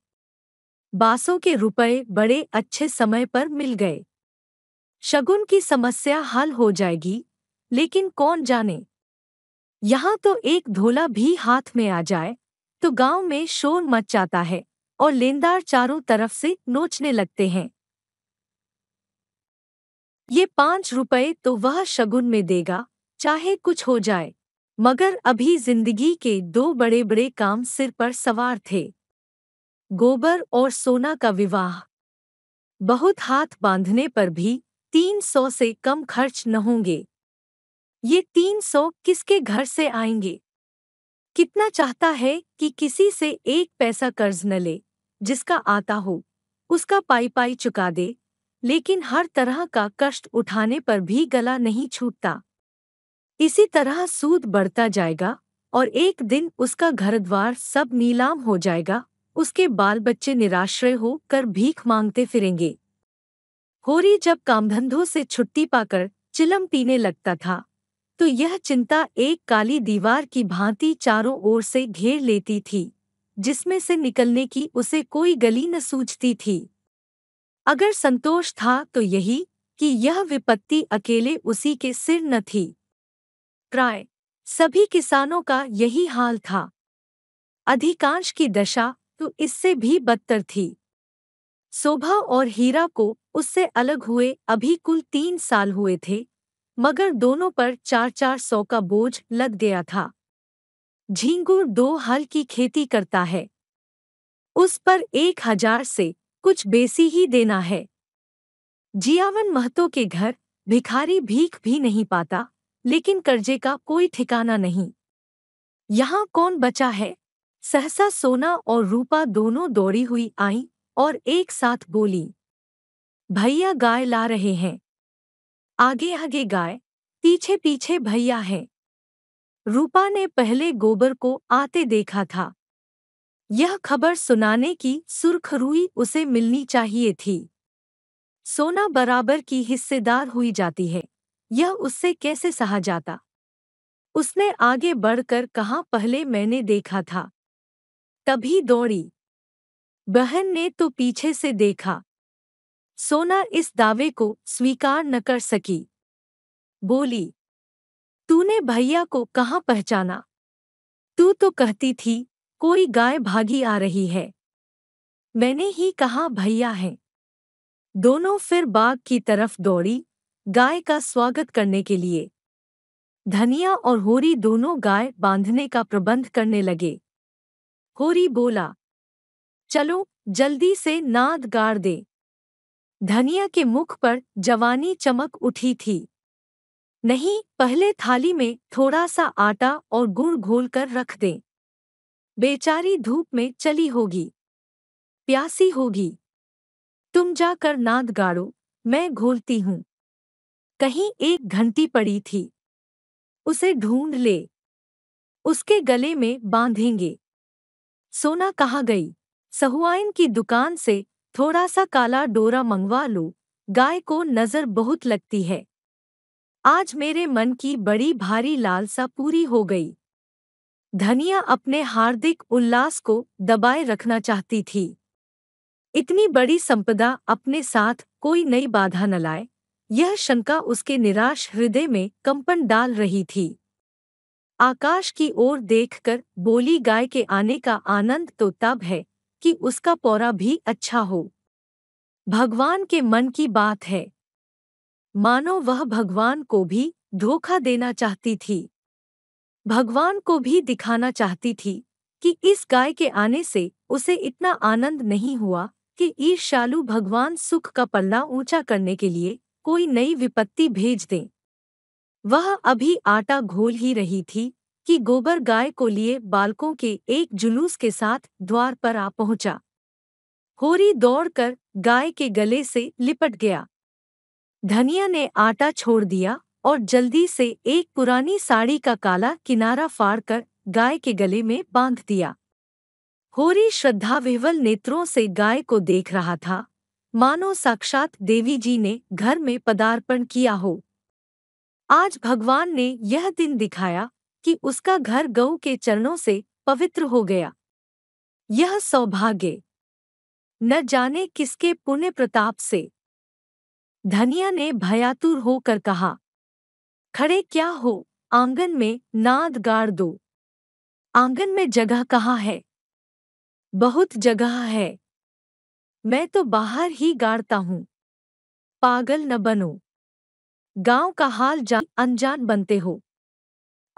बासों के रुपए बड़े अच्छे समय पर मिल गए शगुन की समस्या हल हो जाएगी लेकिन कौन जाने यहाँ तो एक धोला भी हाथ में आ जाए तो गांव में शोर मच जाता है और लेनदार चारों तरफ से नोचने लगते हैं ये पांच रुपए तो वह शगुन में देगा चाहे कुछ हो जाए मगर अभी जिंदगी के दो बड़े बड़े काम सिर पर सवार थे गोबर और सोना का विवाह बहुत हाथ बांधने पर भी तीन सौ से कम खर्च न होंगे ये तीन सौ किसके घर से आएंगे कितना चाहता है कि किसी से एक पैसा कर्ज न ले जिसका आता हो उसका पाई पाई चुका दे लेकिन हर तरह का कष्ट उठाने पर भी गला नहीं छूटता इसी तरह सूद बढ़ता जाएगा और एक दिन उसका घर द्वार सब नीलाम हो जाएगा उसके बाल बच्चे निराश्रय हो कर भीख मांगते फिरेंगे होरी जब कामधंधों से छुट्टी पाकर चिलम पीने लगता था तो यह चिंता एक काली दीवार की भांति चारों ओर से घेर लेती थी जिसमें से निकलने की उसे कोई गली न सूझती थी अगर संतोष था तो यही कि यह विपत्ति अकेले उसी के सिर न थी प्राय सभी किसानों का यही हाल था अधिकांश की दशा तो इससे भी बदतर थी शोभा और हीरा को उससे अलग हुए अभी कुल तीन साल हुए थे मगर दोनों पर चार चार सौ का बोझ लग गया था झींगुर दो हल की खेती करता है उस पर एक हजार से कुछ बेसी ही देना है जियावन महतो के घर भिखारी भीख भी नहीं पाता लेकिन कर्जे का कोई ठिकाना नहीं यहाँ कौन बचा है सहसा सोना और रूपा दोनों दौड़ी हुई आई और एक साथ बोली भैया गाय ला रहे हैं आगे आगे गाय पीछे पीछे भैया हैं रूपा ने पहले गोबर को आते देखा था यह खबर सुनाने की सुर्खरुई उसे मिलनी चाहिए थी सोना बराबर की हिस्सेदार हुई जाती है यह उससे कैसे सहा जाता उसने आगे बढ़कर कहा पहले मैंने देखा था तभी दौड़ी बहन ने तो पीछे से देखा सोना इस दावे को स्वीकार न कर सकी बोली तूने भैया को कहाँ पहचाना तू तो कहती थी कोई गाय भागी आ रही है मैंने ही कहा भैया हैं दोनों फिर बाग की तरफ दौड़ी गाय का स्वागत करने के लिए धनिया और होरी दोनों गाय बांधने का प्रबंध करने लगे होरी बोला चलो जल्दी से नाद गाड़ दे धनिया के मुख पर जवानी चमक उठी थी नहीं पहले थाली में थोड़ा सा आटा और गुड़ घोल कर रख दें बेचारी धूप में चली होगी प्यासी होगी तुम जाकर नाद गाड़ो मैं घोलती हूँ कहीं एक घंटी पड़ी थी उसे ढूंढ ले उसके गले में बांधेंगे सोना कहा गई सहुआइन की दुकान से थोड़ा सा काला डोरा मंगवा लो गाय को नजर बहुत लगती है आज मेरे मन की बड़ी भारी लालसा पूरी हो गई धनिया अपने हार्दिक उल्लास को दबाए रखना चाहती थी इतनी बड़ी संपदा अपने साथ कोई नई बाधा न लाए यह शंका उसके निराश हृदय में कंपन डाल रही थी आकाश की ओर देखकर बोली गाय के आने का आनंद तो तब है कि उसका पौरा भी अच्छा हो भगवान के मन की बात है मानो वह भगवान को भी धोखा देना चाहती थी भगवान को भी दिखाना चाहती थी कि इस गाय के आने से उसे इतना आनंद नहीं हुआ कि ईर्षालु भगवान सुख का पल्ला ऊंचा करने के लिए कोई नई विपत्ति भेज दें वह अभी आटा घोल ही रही थी कि गोबर गाय को लिए बालकों के एक जुलूस के साथ द्वार पर आ पहुंचा होरी दौड़कर गाय के गले से लिपट गया धनिया ने आटा छोड़ दिया और जल्दी से एक पुरानी साड़ी का काला किनारा फाड़कर गाय के गले में बांध दिया होरी श्रद्धाविह्वल नेत्रों से गाय को देख रहा था मानो साक्षात देवी जी ने घर में पदार्पण किया हो आज भगवान ने यह दिन दिखाया कि उसका घर गऊ के चरणों से पवित्र हो गया यह सौभाग्य न जाने किसके पुण्य प्रताप से धनिया ने भयातुर होकर कहा खड़े क्या हो आंगन में नाद गाड़ दो आंगन में जगह कहाँ है बहुत जगह है मैं तो बाहर ही गाड़ता हूँ पागल न बनो गांव का हाल जान अनजान बनते हो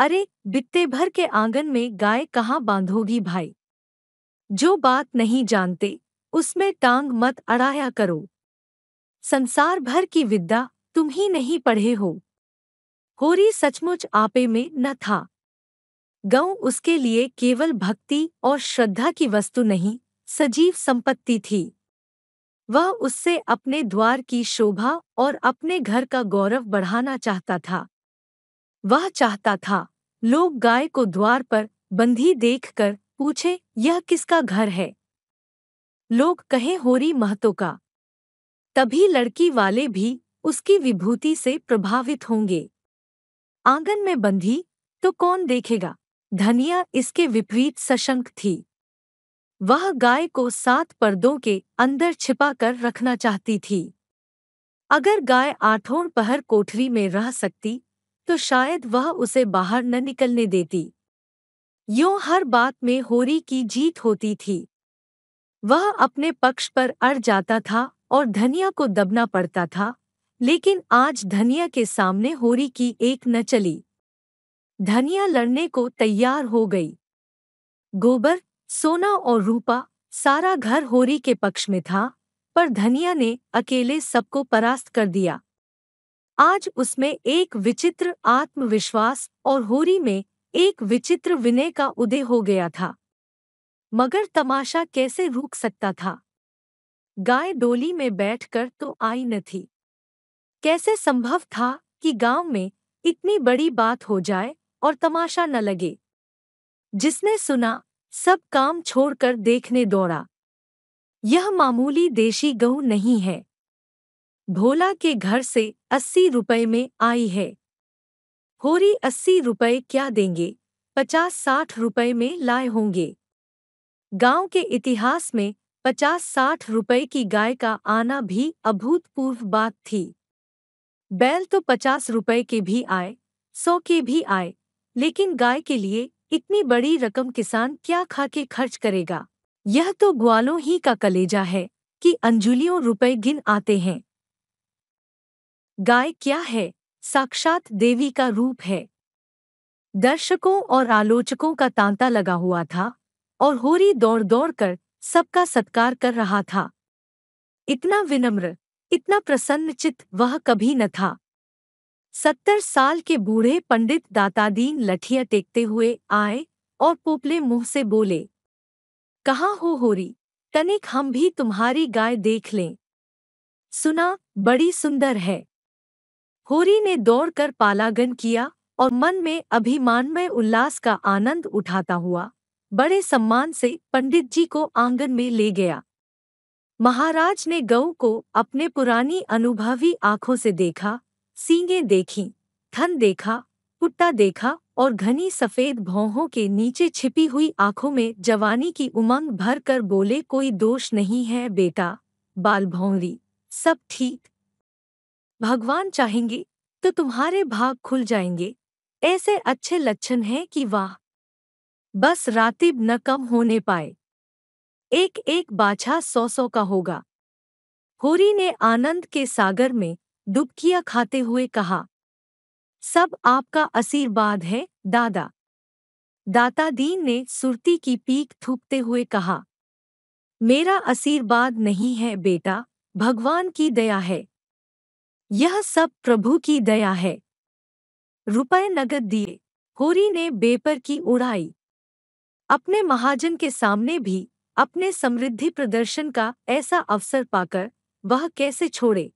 अरे बित्ते भर के आंगन में गाय कहाँ बांधोगी भाई जो बात नहीं जानते उसमें टांग मत अड़ाया करो संसार भर की विद्या तुम ही नहीं पढ़े हो होरी सचमुच आपे में न था गऊ उसके लिए केवल भक्ति और श्रद्धा की वस्तु नहीं सजीव संपत्ति थी वह उससे अपने द्वार की शोभा और अपने घर का गौरव बढ़ाना चाहता था वह चाहता था लोग गाय को द्वार पर बंधी देखकर पूछे यह किसका घर है लोग कहें होरी महतो का तभी लड़की वाले भी उसकी विभूति से प्रभावित होंगे आंगन में बंधी तो कौन देखेगा धनिया इसके विपरीत सशंक थी वह गाय को सात पर्दों के अंदर छिपा कर रखना चाहती थी अगर गाय आठों पहर कोठरी में रह सकती तो शायद वह उसे बाहर न निकलने देती यों हर बात में होरी की जीत होती थी वह अपने पक्ष पर अड़ जाता था और धनिया को दबना पड़ता था लेकिन आज धनिया के सामने होरी की एक न चली धनिया लड़ने को तैयार हो गई गोबर सोना और रूपा सारा घर होरी के पक्ष में था पर धनिया ने अकेले सबको परास्त कर दिया आज उसमें एक विचित्र आत्मविश्वास और होरी में एक विचित्र विनय का उदय हो गया था मगर तमाशा कैसे रुक सकता था गाय डोली में बैठकर तो आई न थी कैसे संभव था कि गांव में इतनी बड़ी बात हो जाए और तमाशा न लगे जिसने सुना सब काम छोड़कर देखने दौड़ा यह मामूली देशी गऊ नहीं है भोला के घर से अस्सी रुपए में आई है होरी अस्सी रुपए क्या देंगे पचास साठ रुपए में लाए होंगे गांव के इतिहास में पचास साठ रुपए की गाय का आना भी अभूतपूर्व बात थी बैल तो पचास रुपए के भी आए सौ के भी आए लेकिन गाय के लिए इतनी बड़ी रकम किसान क्या खा के खर्च करेगा यह तो ग्वालों ही का कलेजा है कि अंजुलियों रुपए गिन आते हैं गाय क्या है साक्षात देवी का रूप है दर्शकों और आलोचकों का तांता लगा हुआ था और होरी दौड़ दौड़ कर सबका सत्कार कर रहा था इतना विनम्र इतना प्रसन्नचित वह कभी न था सत्तर साल के बूढ़े पंडित दातादीन लठिया टेकते हुए आए और पोपले मुंह से बोले कहाँ हो होरी तनिक हम भी तुम्हारी गाय देख लें सुना बड़ी सुंदर है होरी ने दौड़कर पालागन किया और मन में अभिमानमय उल्लास का आनंद उठाता हुआ बड़े सम्मान से पंडित जी को आंगन में ले गया महाराज ने गऊ को अपने पुरानी अनुभवी आंखों से देखा सींगे देखी थन देखा पुट्टा देखा और घनी सफेद भौहों के नीचे छिपी हुई आंखों में जवानी की उमंग भर कर बोले कोई दोष नहीं है बेटा बाल भौंरी सब ठीक भगवान चाहेंगे तो तुम्हारे भाग खुल जाएंगे ऐसे अच्छे लक्षण हैं कि वाह बस रातिब न कम होने पाए एक एक बाछा सौ सौ का होगा होरी ने आनंद के सागर में दुबकिया खाते हुए कहा सब आपका आशीर्वाद है दादा दाता दीन ने सुरती की पीक थूकते हुए कहा मेरा आशीर्वाद नहीं है बेटा भगवान की दया है यह सब प्रभु की दया है रुपए नगद दिए होरी ने बेपर की उड़ाई अपने महाजन के सामने भी अपने समृद्धि प्रदर्शन का ऐसा अवसर पाकर वह कैसे छोड़े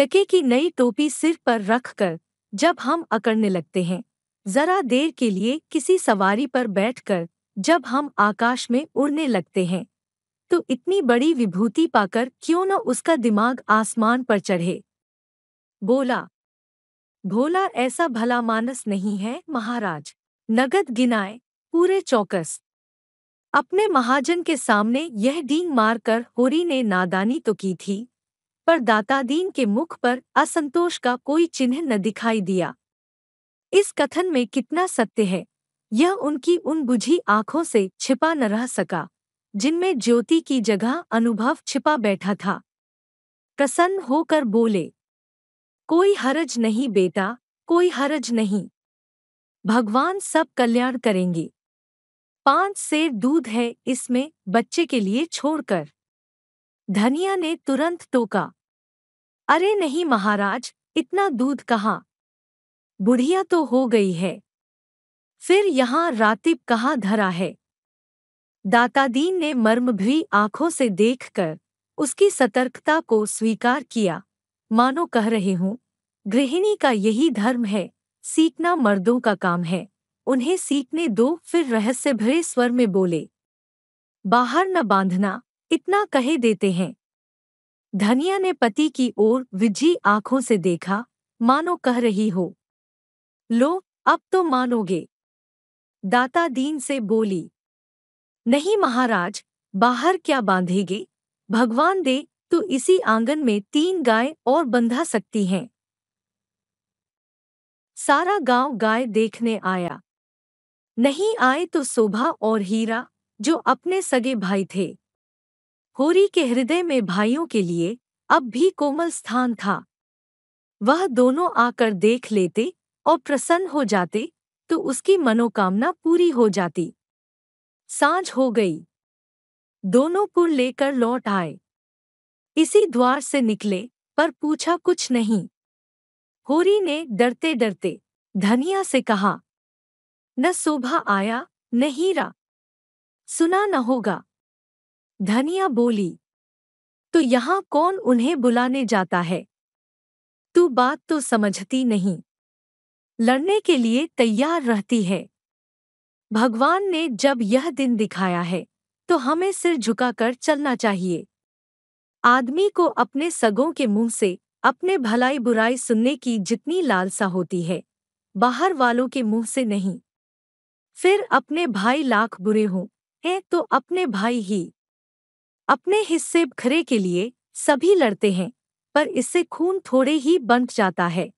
तके की नई टोपी सिर पर रखकर जब हम अकड़ने लगते हैं जरा देर के लिए किसी सवारी पर बैठकर जब हम आकाश में उड़ने लगते हैं तो इतनी बड़ी विभूति पाकर क्यों न उसका दिमाग आसमान पर चढ़े बोला भोला ऐसा भला मानस नहीं है महाराज नगद गिनाए पूरे चौकस अपने महाजन के सामने यह डींग मारकर होरी ने नादानी तो की थी पर दातादीन के मुख पर असंतोष का कोई चिन्ह न दिखाई दिया इस कथन में कितना सत्य है यह उनकी उन बुझी आंखों से छिपा न रह सका जिनमें ज्योति की जगह अनुभव छिपा बैठा था प्रसन्न होकर बोले कोई हरज नहीं बेटा कोई हरज नहीं भगवान सब कल्याण करेंगे पांच सेर दूध है इसमें बच्चे के लिए छोड़कर धनिया ने तुरंत टोका अरे नहीं महाराज इतना दूध कहाँ बुढ़िया तो हो गई है फिर यहाँ रातिब कहाँ धरा है दातादीन ने मर्म भी आंखों से देखकर उसकी सतर्कता को स्वीकार किया मानो कह रहे हूँ गृहिणी का यही धर्म है सीखना मर्दों का काम है उन्हें सीखने दो फिर रहस्य भरे स्वर में बोले बाहर न बांधना इतना कहे देते हैं धनिया ने पति की ओर विजी आंखों से देखा मानो कह रही हो लो अब तो मानोगे दाता दीन से बोली नहीं महाराज बाहर क्या बांधेगे भगवान दे तो इसी आंगन में तीन गाय और बंधा सकती हैं सारा गांव गाय देखने आया नहीं आए तो शोभा और हीरा जो अपने सगे भाई थे होरी के हृदय में भाइयों के लिए अब भी कोमल स्थान था वह दोनों आकर देख लेते और प्रसन्न हो जाते तो उसकी मनोकामना पूरी हो जाती सांझ हो गई दोनों पुर लेकर लौट आए इसी द्वार से निकले पर पूछा कुछ नहीं होरी ने डरते डरते धनिया से कहा न शोभा आया न हीरा सुना न होगा धनिया बोली तो यहाँ कौन उन्हें बुलाने जाता है तू बात तो समझती नहीं लड़ने के लिए तैयार रहती है भगवान ने जब यह दिन दिखाया है तो हमें सिर झुकाकर चलना चाहिए आदमी को अपने सगों के मुंह से अपने भलाई बुराई सुनने की जितनी लालसा होती है बाहर वालों के मुंह से नहीं फिर अपने भाई लाख बुरे हों हैं तो अपने भाई ही अपने हिस्से बखरे के लिए सभी लड़ते हैं पर इससे खून थोड़े ही बंट जाता है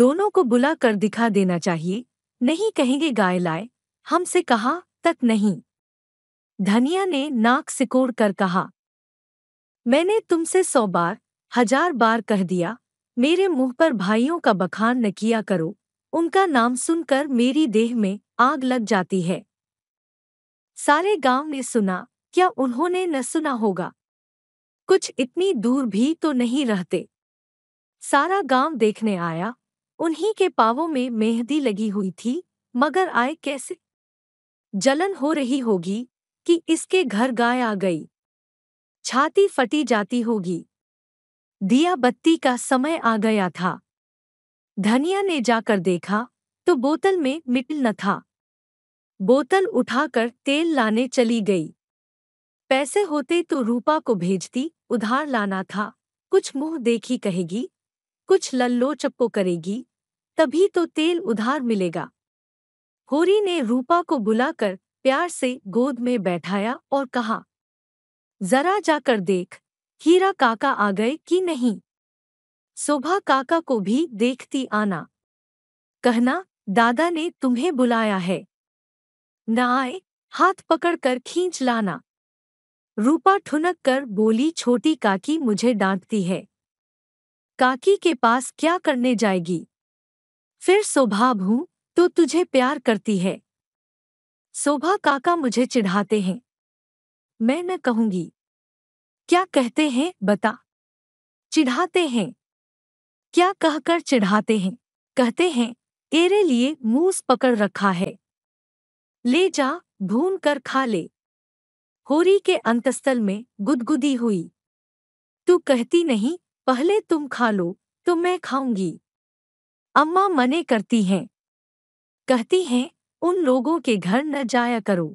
दोनों को बुला कर दिखा देना चाहिए नहीं कहेंगे गाय लाए हमसे कहा तक नहीं धनिया ने नाक सिकोड़ कर कहा मैंने तुमसे सौ बार हजार बार कह दिया मेरे मुंह पर भाइयों का बखान न किया करो उनका नाम सुनकर मेरी देह में आग लग जाती है सारे गांव ने सुना क्या उन्होंने न सुना होगा कुछ इतनी दूर भी तो नहीं रहते सारा गांव देखने आया उन्हीं के पावों में मेहंदी लगी हुई थी मगर आए कैसे जलन हो रही होगी कि इसके घर गाय आ गई छाती फटी जाती होगी दिया बत्ती का समय आ गया था धनिया ने जाकर देखा तो बोतल में मिटल न था बोतल उठाकर तेल लाने चली गई पैसे होते तो रूपा को भेजती उधार लाना था कुछ मुंह देखी कहेगी कुछ लल्लो चप्पो करेगी तभी तो तेल उधार मिलेगा होरी ने रूपा को बुलाकर प्यार से गोद में बैठाया और कहा जरा जाकर देख हीरा काका आ गए कि नहीं शोभा काका को भी देखती आना कहना दादा ने तुम्हें बुलाया है न आए हाथ पकड़कर खींच लाना रूपा ठुनक कर बोली छोटी काकी मुझे डांटती है काकी के पास क्या करने जाएगी फिर शोभा हूं तो तुझे प्यार करती है शोभा काका मुझे चिढ़ाते हैं मैं न कहूंगी क्या कहते हैं बता चिढ़ाते हैं क्या कहकर चिढ़ाते हैं कहते हैं तेरे लिए मूस पकड़ रखा है ले जा भून कर खा ले होरी के अंतस्थल में गुदगुदी हुई तू कहती नहीं पहले तुम खा लो तो मैं खाऊंगी अम्मा मने करती हैं कहती हैं उन लोगों के घर न जाया करो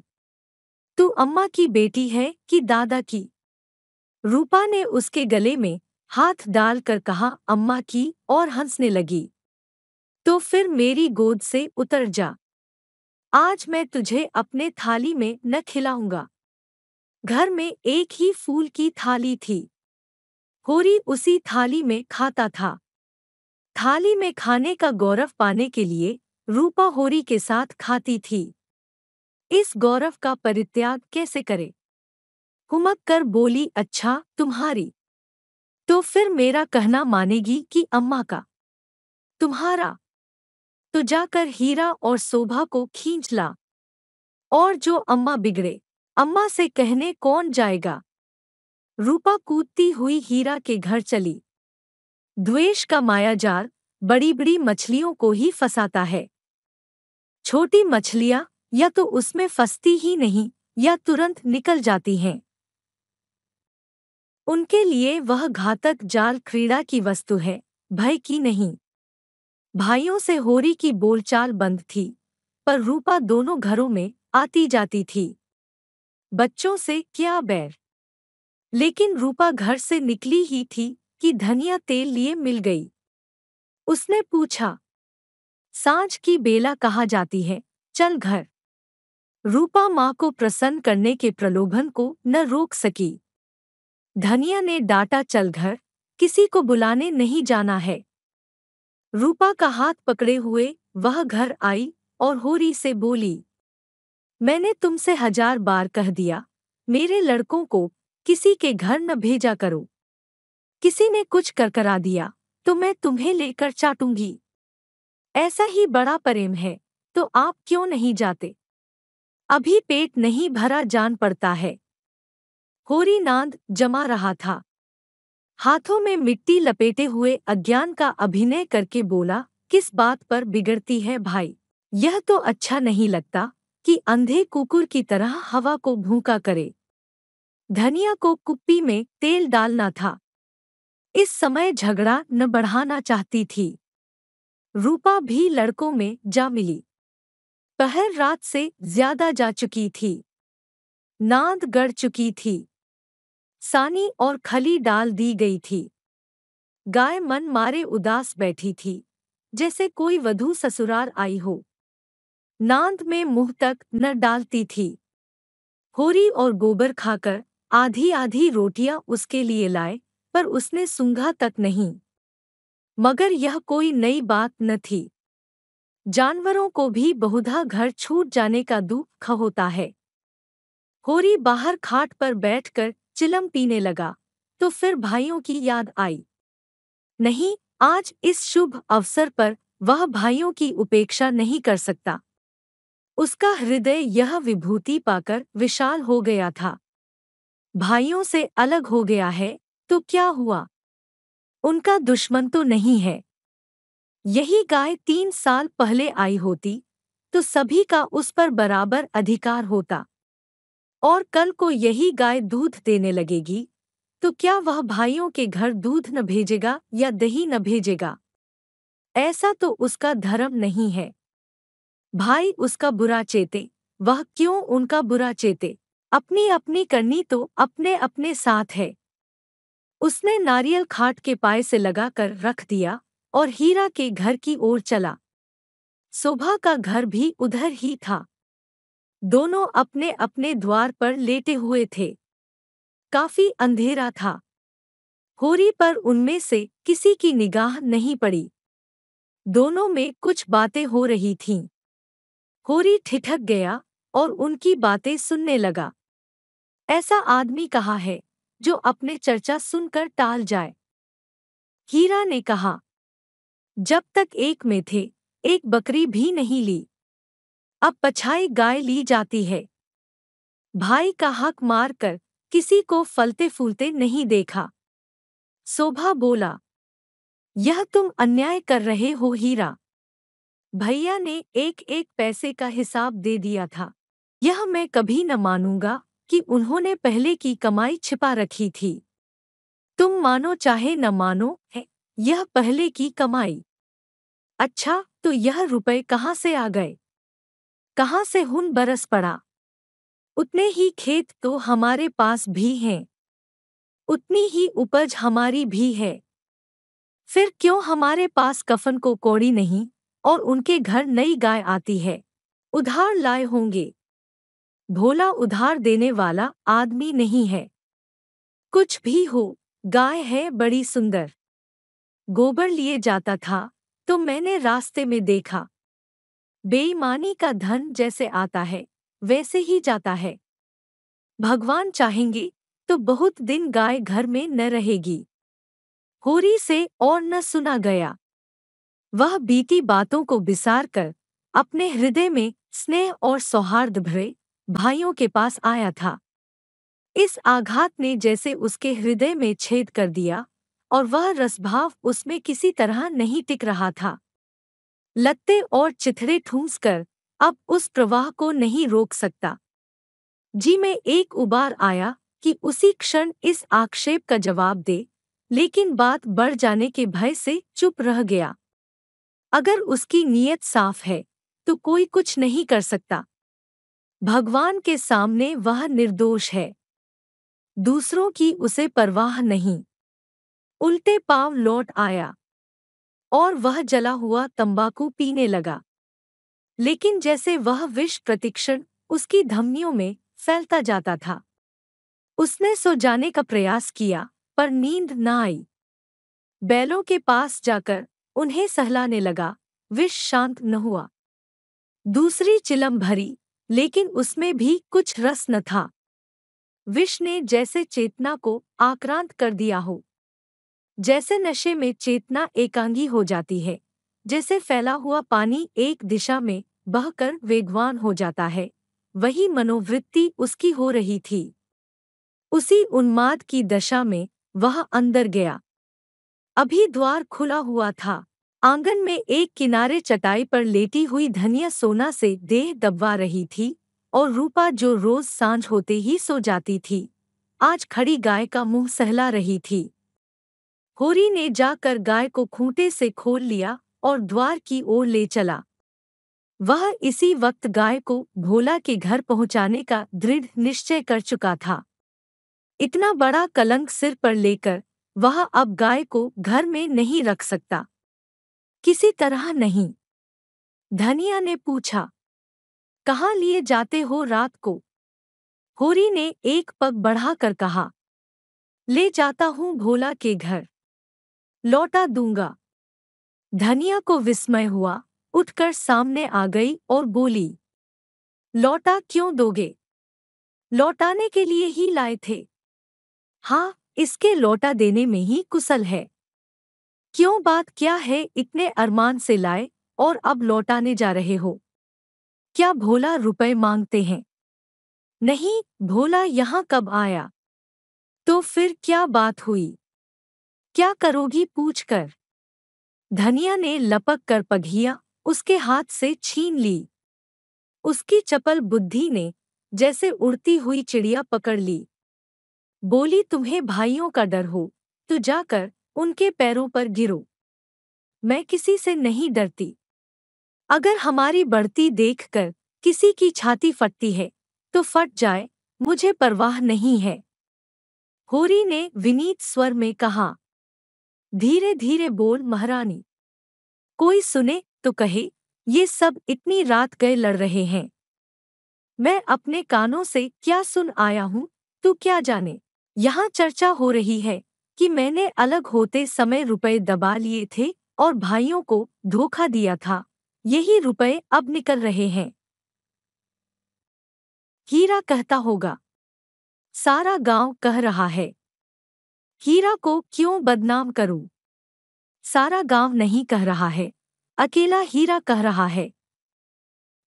तू अम्मा की बेटी है कि दादा की रूपा ने उसके गले में हाथ डालकर कहा अम्मा की और हंसने लगी तो फिर मेरी गोद से उतर जा आज मैं तुझे अपने थाली में न खिलाऊंगा घर में एक ही फूल की थाली थी होरी उसी थाली में खाता था थाली में खाने का गौरव पाने के लिए रूपा होरी के साथ खाती थी इस गौरव का परित्याग कैसे करे हुमक कर बोली अच्छा तुम्हारी तो फिर मेरा कहना मानेगी कि अम्मा का तुम्हारा तो जाकर हीरा और शोभा को खींच ला और जो अम्मा बिगड़े अम्मा से कहने कौन जाएगा रूपा कूदती हुई हीरा के घर चली द्वेष का मायाजाल बड़ी बड़ी मछलियों को ही फंसाता है छोटी मछलियां या तो उसमें फंसती ही नहीं या तुरंत निकल जाती हैं उनके लिए वह घातक जाल क्रीड़ा की वस्तु है भय की नहीं भाइयों से होरी की बोलचाल बंद थी पर रूपा दोनों घरों में आती जाती थी बच्चों से क्या बैर लेकिन रूपा घर से निकली ही थी कि धनिया तेल लिए मिल गई उसने पूछा सांझ की बेला कहा जाती है चल घर रूपा माँ को प्रसन्न करने के प्रलोभन को न रोक सकी धनिया ने डांटा चल घर किसी को बुलाने नहीं जाना है रूपा का हाथ पकड़े हुए वह घर आई और होरी से बोली मैंने तुमसे हजार बार कह दिया मेरे लड़कों को किसी के घर न भेजा करो किसी ने कुछ कर करा दिया तो मैं तुम्हें लेकर चाटूंगी ऐसा ही बड़ा प्रेम है तो आप क्यों नहीं जाते अभी पेट नहीं भरा जान पड़ता है होरी नांद जमा रहा था हाथों में मिट्टी लपेटे हुए अज्ञान का अभिनय करके बोला किस बात पर बिगड़ती है भाई यह तो अच्छा नहीं लगता कि अंधे कुकुर की तरह हवा को भूखा करे धनिया को कुप्पी में तेल डालना था इस समय झगड़ा न बढ़ाना चाहती थी रूपा भी लड़कों में जा मिली पहर रात से ज्यादा जा चुकी थी नांद गढ़ चुकी थी सानी और खली डाल दी गई थी गाय मन मारे उदास बैठी थी जैसे कोई वधू ससुराल आई हो नांद में मुंह तक न डालती थी होरी और गोबर खाकर आधी आधी रोटियां उसके लिए लाए पर उसने सूंघा तक नहीं मगर यह कोई नई बात न थी जानवरों को भी बहुधा घर छूट जाने का दुख होता है होरी बाहर खाट पर बैठकर चिलम पीने लगा तो फिर भाइयों की याद आई नहीं आज इस शुभ अवसर पर वह भाइयों की उपेक्षा नहीं कर सकता उसका हृदय यह विभूति पाकर विशाल हो गया था भाइयों से अलग हो गया है तो क्या हुआ उनका दुश्मन तो नहीं है यही गाय तीन साल पहले आई होती तो सभी का उस पर बराबर अधिकार होता और कल को यही गाय दूध देने लगेगी तो क्या वह भाइयों के घर दूध न भेजेगा या दही न भेजेगा ऐसा तो उसका धर्म नहीं है भाई उसका बुरा चेते वह क्यों उनका बुरा चेते अपनी अपनी करनी तो अपने अपने साथ है उसने नारियल खाट के पाए से लगाकर रख दिया और हीरा के घर की ओर चला शोभा का घर भी उधर ही था दोनों अपने अपने द्वार पर लेटे हुए थे काफी अंधेरा था होरी पर उनमें से किसी की निगाह नहीं पड़ी दोनों में कुछ बातें हो रही थीं। होरी ठिठक गया और उनकी बातें सुनने लगा ऐसा आदमी कहा है जो अपने चर्चा सुनकर टाल जाए हीरा ने कहा जब तक एक में थे एक बकरी भी नहीं ली अब पछाई गाय ली जाती है भाई का हक मारकर किसी को फलते फूलते नहीं देखा शोभा बोला यह तुम अन्याय कर रहे हो हीरा भैया ने एक एक पैसे का हिसाब दे दिया था यह मैं कभी न मानूंगा कि उन्होंने पहले की कमाई छिपा रखी थी तुम मानो चाहे न मानो है यह पहले की कमाई अच्छा तो यह रुपए कहाँ से आ गए कहाँ से हुन बरस पड़ा उतने ही खेत तो हमारे पास भी हैं उतनी ही उपज हमारी भी है फिर क्यों हमारे पास कफन को कोड़ी नहीं और उनके घर नई गाय आती है उधार लाए होंगे भोला उधार देने वाला आदमी नहीं है कुछ भी हो गाय है बड़ी सुंदर गोबर लिए जाता था तो मैंने रास्ते में देखा बेईमानी का धन जैसे आता है वैसे ही जाता है भगवान चाहेंगे तो बहुत दिन गाय घर में न रहेगी होरी से और न सुना गया वह बीती बातों को बिसार कर अपने हृदय में स्नेह और सौहार्द भरे भाइयों के पास आया था इस आघात ने जैसे उसके हृदय में छेद कर दिया और वह रसभाव उसमें किसी तरह नहीं टिक रहा था लत्ते और चिथड़े ठूंस कर अब उस प्रवाह को नहीं रोक सकता जी में एक उबार आया कि उसी क्षण इस आक्षेप का जवाब दे लेकिन बात बढ़ जाने के भय से चुप रह गया अगर उसकी नीयत साफ है तो कोई कुछ नहीं कर सकता भगवान के सामने वह निर्दोष है दूसरों की उसे परवाह नहीं उल्टे पांव लौट आया और वह जला हुआ तंबाकू पीने लगा लेकिन जैसे वह विष प्रतिक्षण उसकी धमनियों में फैलता जाता था उसने सो जाने का प्रयास किया पर नींद न आई बैलों के पास जाकर उन्हें सहलाने लगा विष शांत न हुआ दूसरी चिलम भरी लेकिन उसमें भी कुछ रस न था विष ने जैसे चेतना को आक्रांत कर दिया हो जैसे नशे में चेतना एकांगी हो जाती है जैसे फैला हुआ पानी एक दिशा में बहकर वेगवान हो जाता है वही मनोवृत्ति उसकी हो रही थी उसी उन्माद की दशा में वह अंदर गया अभी द्वार खुला हुआ था आंगन में एक किनारे चटाई पर लेटी हुई धनिया सोना से देह दबवा रही थी और रूपा जो रोज सांझ होते ही सो जाती थी आज खड़ी गाय का मुंह सहला रही थी होरी ने जाकर गाय को खूंटे से खोल लिया और द्वार की ओर ले चला वह इसी वक्त गाय को भोला के घर पहुंचाने का दृढ़ निश्चय कर चुका था इतना बड़ा कलंक सिर पर लेकर वह अब गाय को घर में नहीं रख सकता किसी तरह नहीं धनिया ने पूछा कहाँ लिए जाते हो रात को होरी ने एक पग बढ़ाकर कहा ले जाता हूं भोला के घर लौटा दूंगा धनिया को विस्मय हुआ उठकर सामने आ गई और बोली लौटा क्यों दोगे लौटाने के लिए ही लाए थे हाँ इसके लौटा देने में ही कुशल है क्यों बात क्या है इतने अरमान से लाए और अब लौटाने जा रहे हो क्या भोला रुपए मांगते हैं नहीं भोला यहाँ कब आया तो फिर क्या बात हुई क्या करोगी पूछकर धनिया ने लपक कर पघिया उसके हाथ से छीन ली उसकी चपल बुद्धि ने जैसे उड़ती हुई चिड़िया पकड़ ली बोली तुम्हें भाइयों का डर हो तो जाकर उनके पैरों पर गिरो मैं किसी से नहीं डरती अगर हमारी बढ़ती देखकर किसी की छाती फटती है तो फट जाए मुझे परवाह नहीं है होरी ने विनीत स्वर में कहा धीरे धीरे बोल महारानी कोई सुने तो कहे ये सब इतनी रात गए लड़ रहे हैं मैं अपने कानों से क्या सुन आया हूं तू क्या जाने यहाँ चर्चा हो रही है कि मैंने अलग होते समय रुपए दबा लिए थे और भाइयों को धोखा दिया था यही रुपए अब निकल रहे हैं हीरा कहता होगा सारा गांव कह रहा है हीरा को क्यों बदनाम करूं? सारा गांव नहीं कह रहा है अकेला हीरा कह रहा है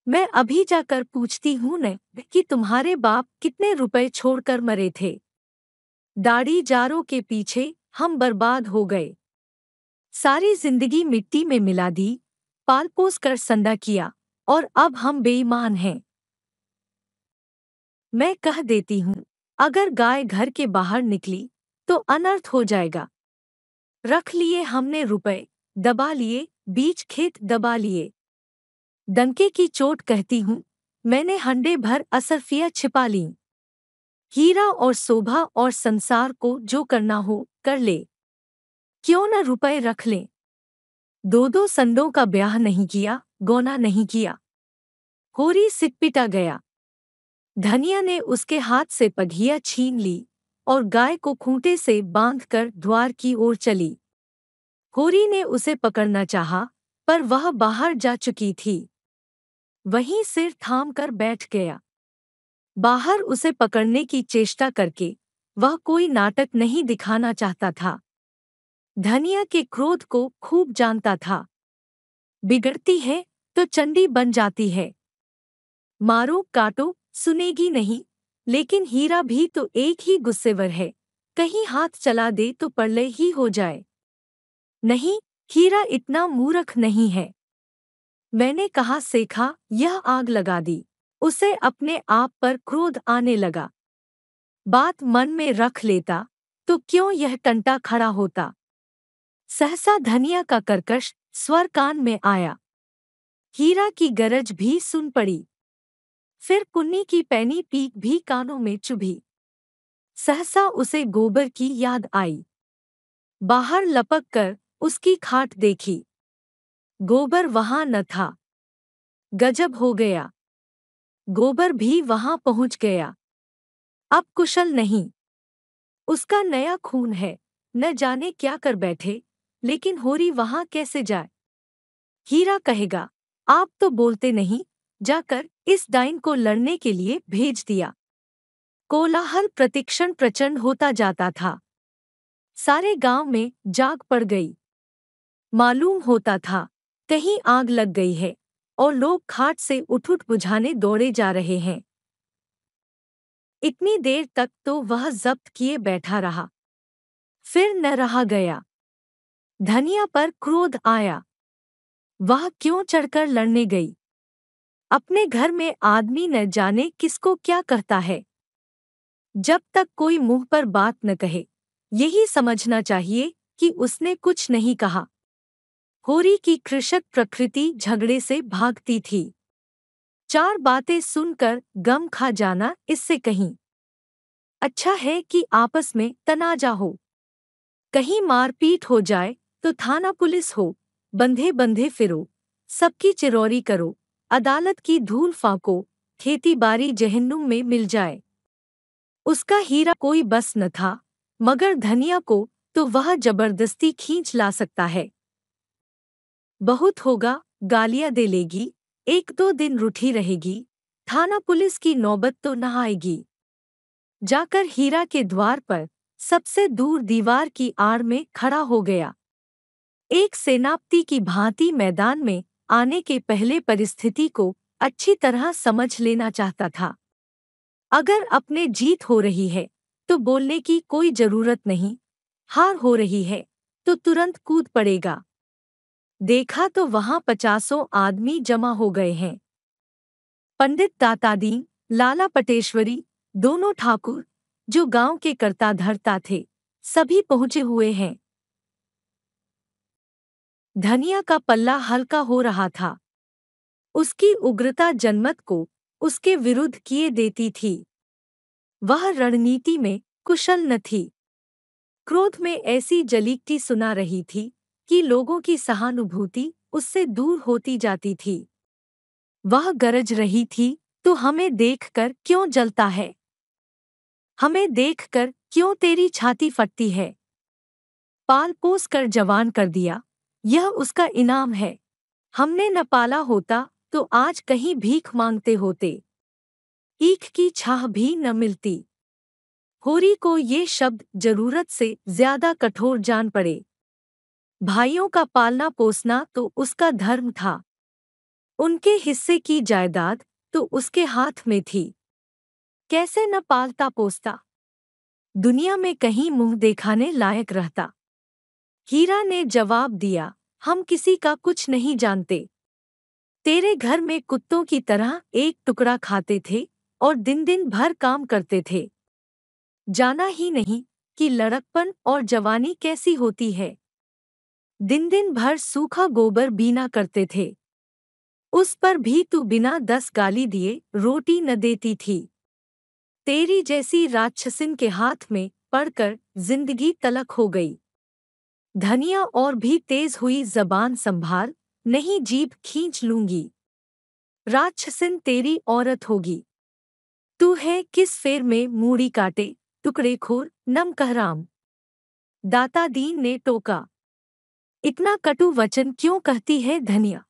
मैं अभी जाकर पूछती हूं न कि तुम्हारे बाप कितने रुपए छोड़कर मरे थे दाढ़ी जारों के पीछे हम बर्बाद हो गए सारी जिंदगी मिट्टी में मिला दी पाल पोस कर संदा किया और अब हम बेईमान हैं मैं कह देती हूँ अगर गाय घर के बाहर निकली तो अनर्थ हो जाएगा रख लिए हमने रुपए दबा लिए बीच खेत दबा लिए दंके की चोट कहती हूँ मैंने हंडे भर असरफिया छिपा ली हीरा और शोभा और संसार को जो करना हो कर ले क्यों न रुपए रख लें दो दो संडों का ब्याह नहीं किया गौना नहीं किया होरी सिटपिटा गया धनिया ने उसके हाथ से पघिया छीन ली और गाय को खूंटे से बांधकर द्वार की ओर चली होरी ने उसे पकड़ना चाहा पर वह बाहर जा चुकी थी वहीं सिर थाम कर बैठ गया बाहर उसे पकड़ने की चेष्टा करके वह कोई नाटक नहीं दिखाना चाहता था धनिया के क्रोध को खूब जानता था बिगड़ती है तो चंडी बन जाती है मारो काटो सुनेगी नहीं लेकिन हीरा भी तो एक ही गुस्सेवर है कहीं हाथ चला दे तो पड़ले ही हो जाए नहीं हीरा इतना मूरख नहीं है मैंने कहा सेखा यह आग लगा दी उसे अपने आप पर क्रोध आने लगा बात मन में रख लेता तो क्यों यह टंटा खड़ा होता सहसा धनिया का करकश स्वर कान में आया हीरा की गरज भी सुन पड़ी फिर कुन्नी की पैनी पीक भी कानों में चुभी सहसा उसे गोबर की याद आई बाहर लपक कर उसकी खाट देखी गोबर वहां न था गजब हो गया गोबर भी वहां पहुंच गया अब कुशल नहीं उसका नया खून है न जाने क्या कर बैठे लेकिन होरी वहां कैसे जाए हीरा कहेगा आप तो बोलते नहीं जाकर इस डाइन को लड़ने के लिए भेज दिया कोलाहल प्रतिक्षण प्रचंड होता जाता था सारे गांव में जाग पड़ गई मालूम होता था कहीं आग लग गई है और लोग खाट से उठ उठ बुझाने दौड़े जा रहे हैं इतनी देर तक तो वह जब्त किए बैठा रहा फिर न रहा गया धनिया पर क्रोध आया वह क्यों चढ़कर लड़ने गई अपने घर में आदमी न जाने किसको क्या कहता है जब तक कोई मुंह पर बात न कहे यही समझना चाहिए कि उसने कुछ नहीं कहा होरी की कृषक प्रकृति झगड़े से भागती थी चार बातें सुनकर गम खा जाना इससे कहीं अच्छा है कि आपस में तनाजा हो कहीं मारपीट हो जाए तो थाना पुलिस हो बंधे बंधे फिरो सबकी चिरौरी करो अदालत की धूल फाको खेती बारी जहन्नुम में मिल जाए उसका हीरा कोई बस न था मगर धनिया को तो वह जबरदस्ती खींच ला सकता है बहुत होगा गालियां दे लेगी एक दो दिन रूठी रहेगी थाना पुलिस की नौबत तो न आएगी जाकर हीरा के द्वार पर सबसे दूर दीवार की आड़ में खड़ा हो गया एक सेनापति की भांति मैदान में आने के पहले परिस्थिति को अच्छी तरह समझ लेना चाहता था अगर अपने जीत हो रही है तो बोलने की कोई जरूरत नहीं हार हो रही है तो तुरंत कूद पड़ेगा देखा तो वहां पचासों आदमी जमा हो गए हैं पंडित तातादीन लाला पटेश्वरी दोनों ठाकुर जो गांव के कर्ता धरता थे सभी पहुंचे हुए हैं धनिया का पल्ला हल्का हो रहा था उसकी उग्रता जनमत को उसके विरुद्ध किए देती थी वह रणनीति में कुशल न थी क्रोध में ऐसी जलीकटी सुना रही थी कि लोगों की सहानुभूति उससे दूर होती जाती थी वह गरज रही थी तो हमें देखकर क्यों जलता है हमें देखकर क्यों तेरी छाती फटती है पाल पोस कर जवान कर दिया यह उसका इनाम है हमने न पाला होता तो आज कहीं भीख मांगते होते ईख की छाह भी न मिलती होरी को ये शब्द जरूरत से ज्यादा कठोर जान पड़े भाइयों का पालना पोसना तो उसका धर्म था उनके हिस्से की जायदाद तो उसके हाथ में थी कैसे न पालता पोसता दुनिया में कहीं मुंह देखाने लायक रहता हीरा ने जवाब दिया हम किसी का कुछ नहीं जानते तेरे घर में कुत्तों की तरह एक टुकड़ा खाते थे और दिन दिन भर काम करते थे जाना ही नहीं कि लड़कपन और जवानी कैसी होती है दिन दिन भर सूखा गोबर बीना करते थे उस पर भी तू बिना दस गाली दिए रोटी न देती थी तेरी जैसी राक्षसिन के हाथ में पड़कर जिंदगी तलक हो गई धनिया और भी तेज हुई जबान संभाल नहीं जीभ खींच लूंगी राक्षसिन तेरी औरत होगी तू है किस फेर में मूड़ी काटे टुकड़े खोर कहराम दाता दीन ने टोका इतना कटु वचन क्यों कहती है धनिया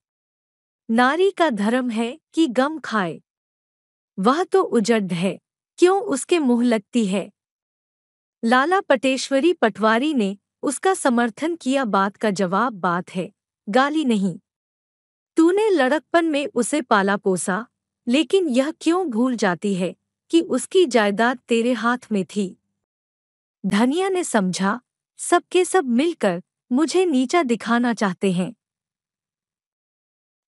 नारी का धर्म है कि गम खाए वह तो उजड है क्यों उसके मुंह लगती है लाला पटेश्वरी पटवारी ने उसका समर्थन किया बात का जवाब बात है गाली नहीं तूने लड़कपन में उसे पाला पोसा लेकिन यह क्यों भूल जाती है कि उसकी जायदाद तेरे हाथ में थी धनिया ने समझा सबके सब मिलकर मुझे नीचा दिखाना चाहते हैं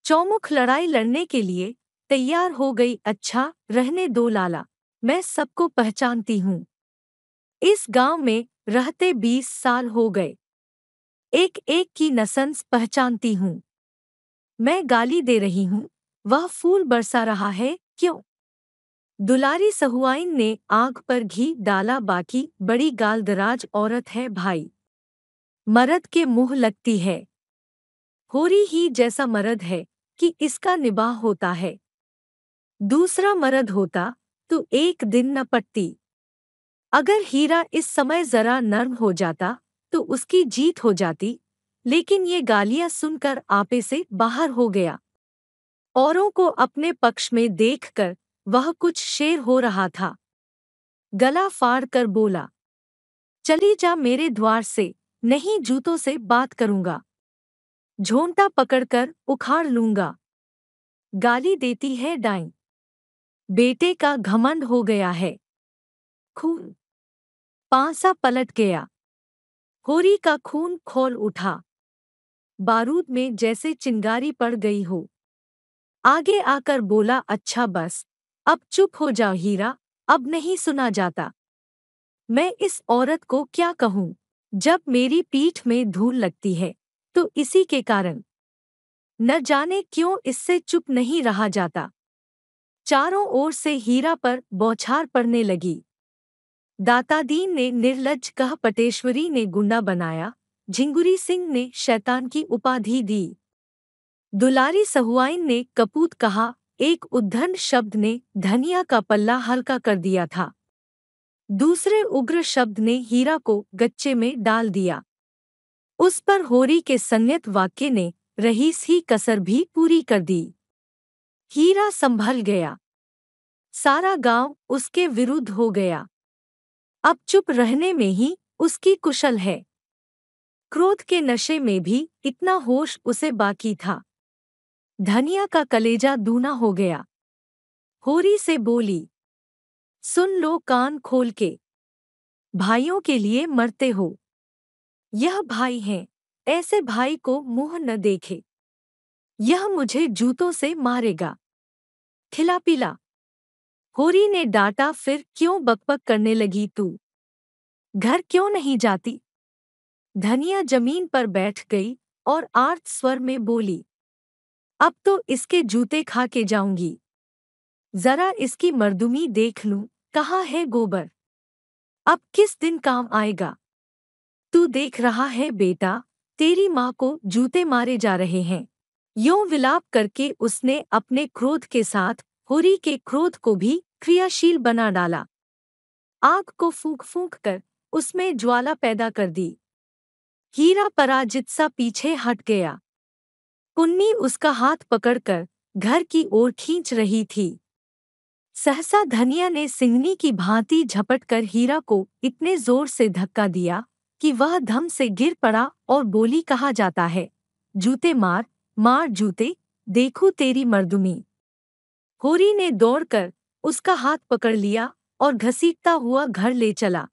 चौमुख लड़ाई लड़ने के लिए तैयार हो गई अच्छा रहने दो लाला मैं सबको पहचानती हूँ इस गांव में रहते बीस साल हो गए एक एक की नसंस पहचानती हूँ मैं गाली दे रही हूँ वह फूल बरसा रहा है क्यों दुलारी सहुआइन ने आग पर घी डाला बाकी बड़ी गालदराज औरत है भाई मरद के मुंह लगती है होरी ही जैसा मरद है कि इसका निबाह होता है दूसरा मरद होता तो एक दिन न पटती अगर हीरा इस समय जरा नर्म हो जाता तो उसकी जीत हो जाती लेकिन ये गालियां सुनकर आपे से बाहर हो गया औरों को अपने पक्ष में देखकर वह कुछ शेर हो रहा था गला फाड़ कर बोला चली जा मेरे द्वार से नहीं जूतों से बात करूंगा झोंटा पकड़कर उखाड़ लूंगा गाली देती है डाई बेटे का घमंड हो गया है खून पांसा पलट गया होरी का खून खोल उठा बारूद में जैसे चिंगारी पड़ गई हो आगे आकर बोला अच्छा बस अब चुप हो जाओ हीरा अब नहीं सुना जाता मैं इस औरत को क्या कहूं जब मेरी पीठ में धूल लगती है तो इसी के कारण न जाने क्यों इससे चुप नहीं रहा जाता चारों ओर से हीरा पर बौछार पड़ने लगी दातादीन ने निर्लज कह पटेश्वरी ने गुंडा बनाया झिंगुरी सिंह ने शैतान की उपाधि दी दुलारी सहुआइन ने कपूत कहा एक उद्धंड शब्द ने धनिया का पल्ला हल्का कर दिया था दूसरे उग्र शब्द ने हीरा को गच्चे में डाल दिया उस पर होरी के संयत वाक्य ने रहीस ही कसर भी पूरी कर दी हीरा संभल गया सारा गांव उसके विरुद्ध हो गया अब चुप रहने में ही उसकी कुशल है क्रोध के नशे में भी इतना होश उसे बाकी था धनिया का कलेजा दूना हो गया होरी से बोली सुन लो कान खोल के भाइयों के लिए मरते हो यह भाई हैं ऐसे भाई को मुंह न देखे यह मुझे जूतों से मारेगा खिला पिला होरी ने डांटा फिर क्यों बकबक करने लगी तू घर क्यों नहीं जाती धनिया जमीन पर बैठ गई और आर्त स्वर में बोली अब तो इसके जूते खा के जाऊंगी जरा इसकी मर्दुमी देख लूं कहाँ है गोबर अब किस दिन काम आएगा तू देख रहा है बेटा तेरी माँ को जूते मारे जा रहे हैं यो विलाप करके उसने अपने क्रोध के साथ होरी के क्रोध को भी क्रियाशील बना डाला आग को फूंक फूंक कर उसमें ज्वाला पैदा कर दी हीरा पराजित सा पीछे हट गया कुन्नी उसका हाथ पकड़कर घर की ओर खींच रही थी सहसा धनिया ने सिंहनी की भांति झपट कर हीरा को इतने जोर से धक्का दिया कि वह धम से गिर पड़ा और बोली कहा जाता है जूते मार मार जूते देखू तेरी मर्दुमी होरी ने दौड़कर उसका हाथ पकड़ लिया और घसीटता हुआ घर ले चला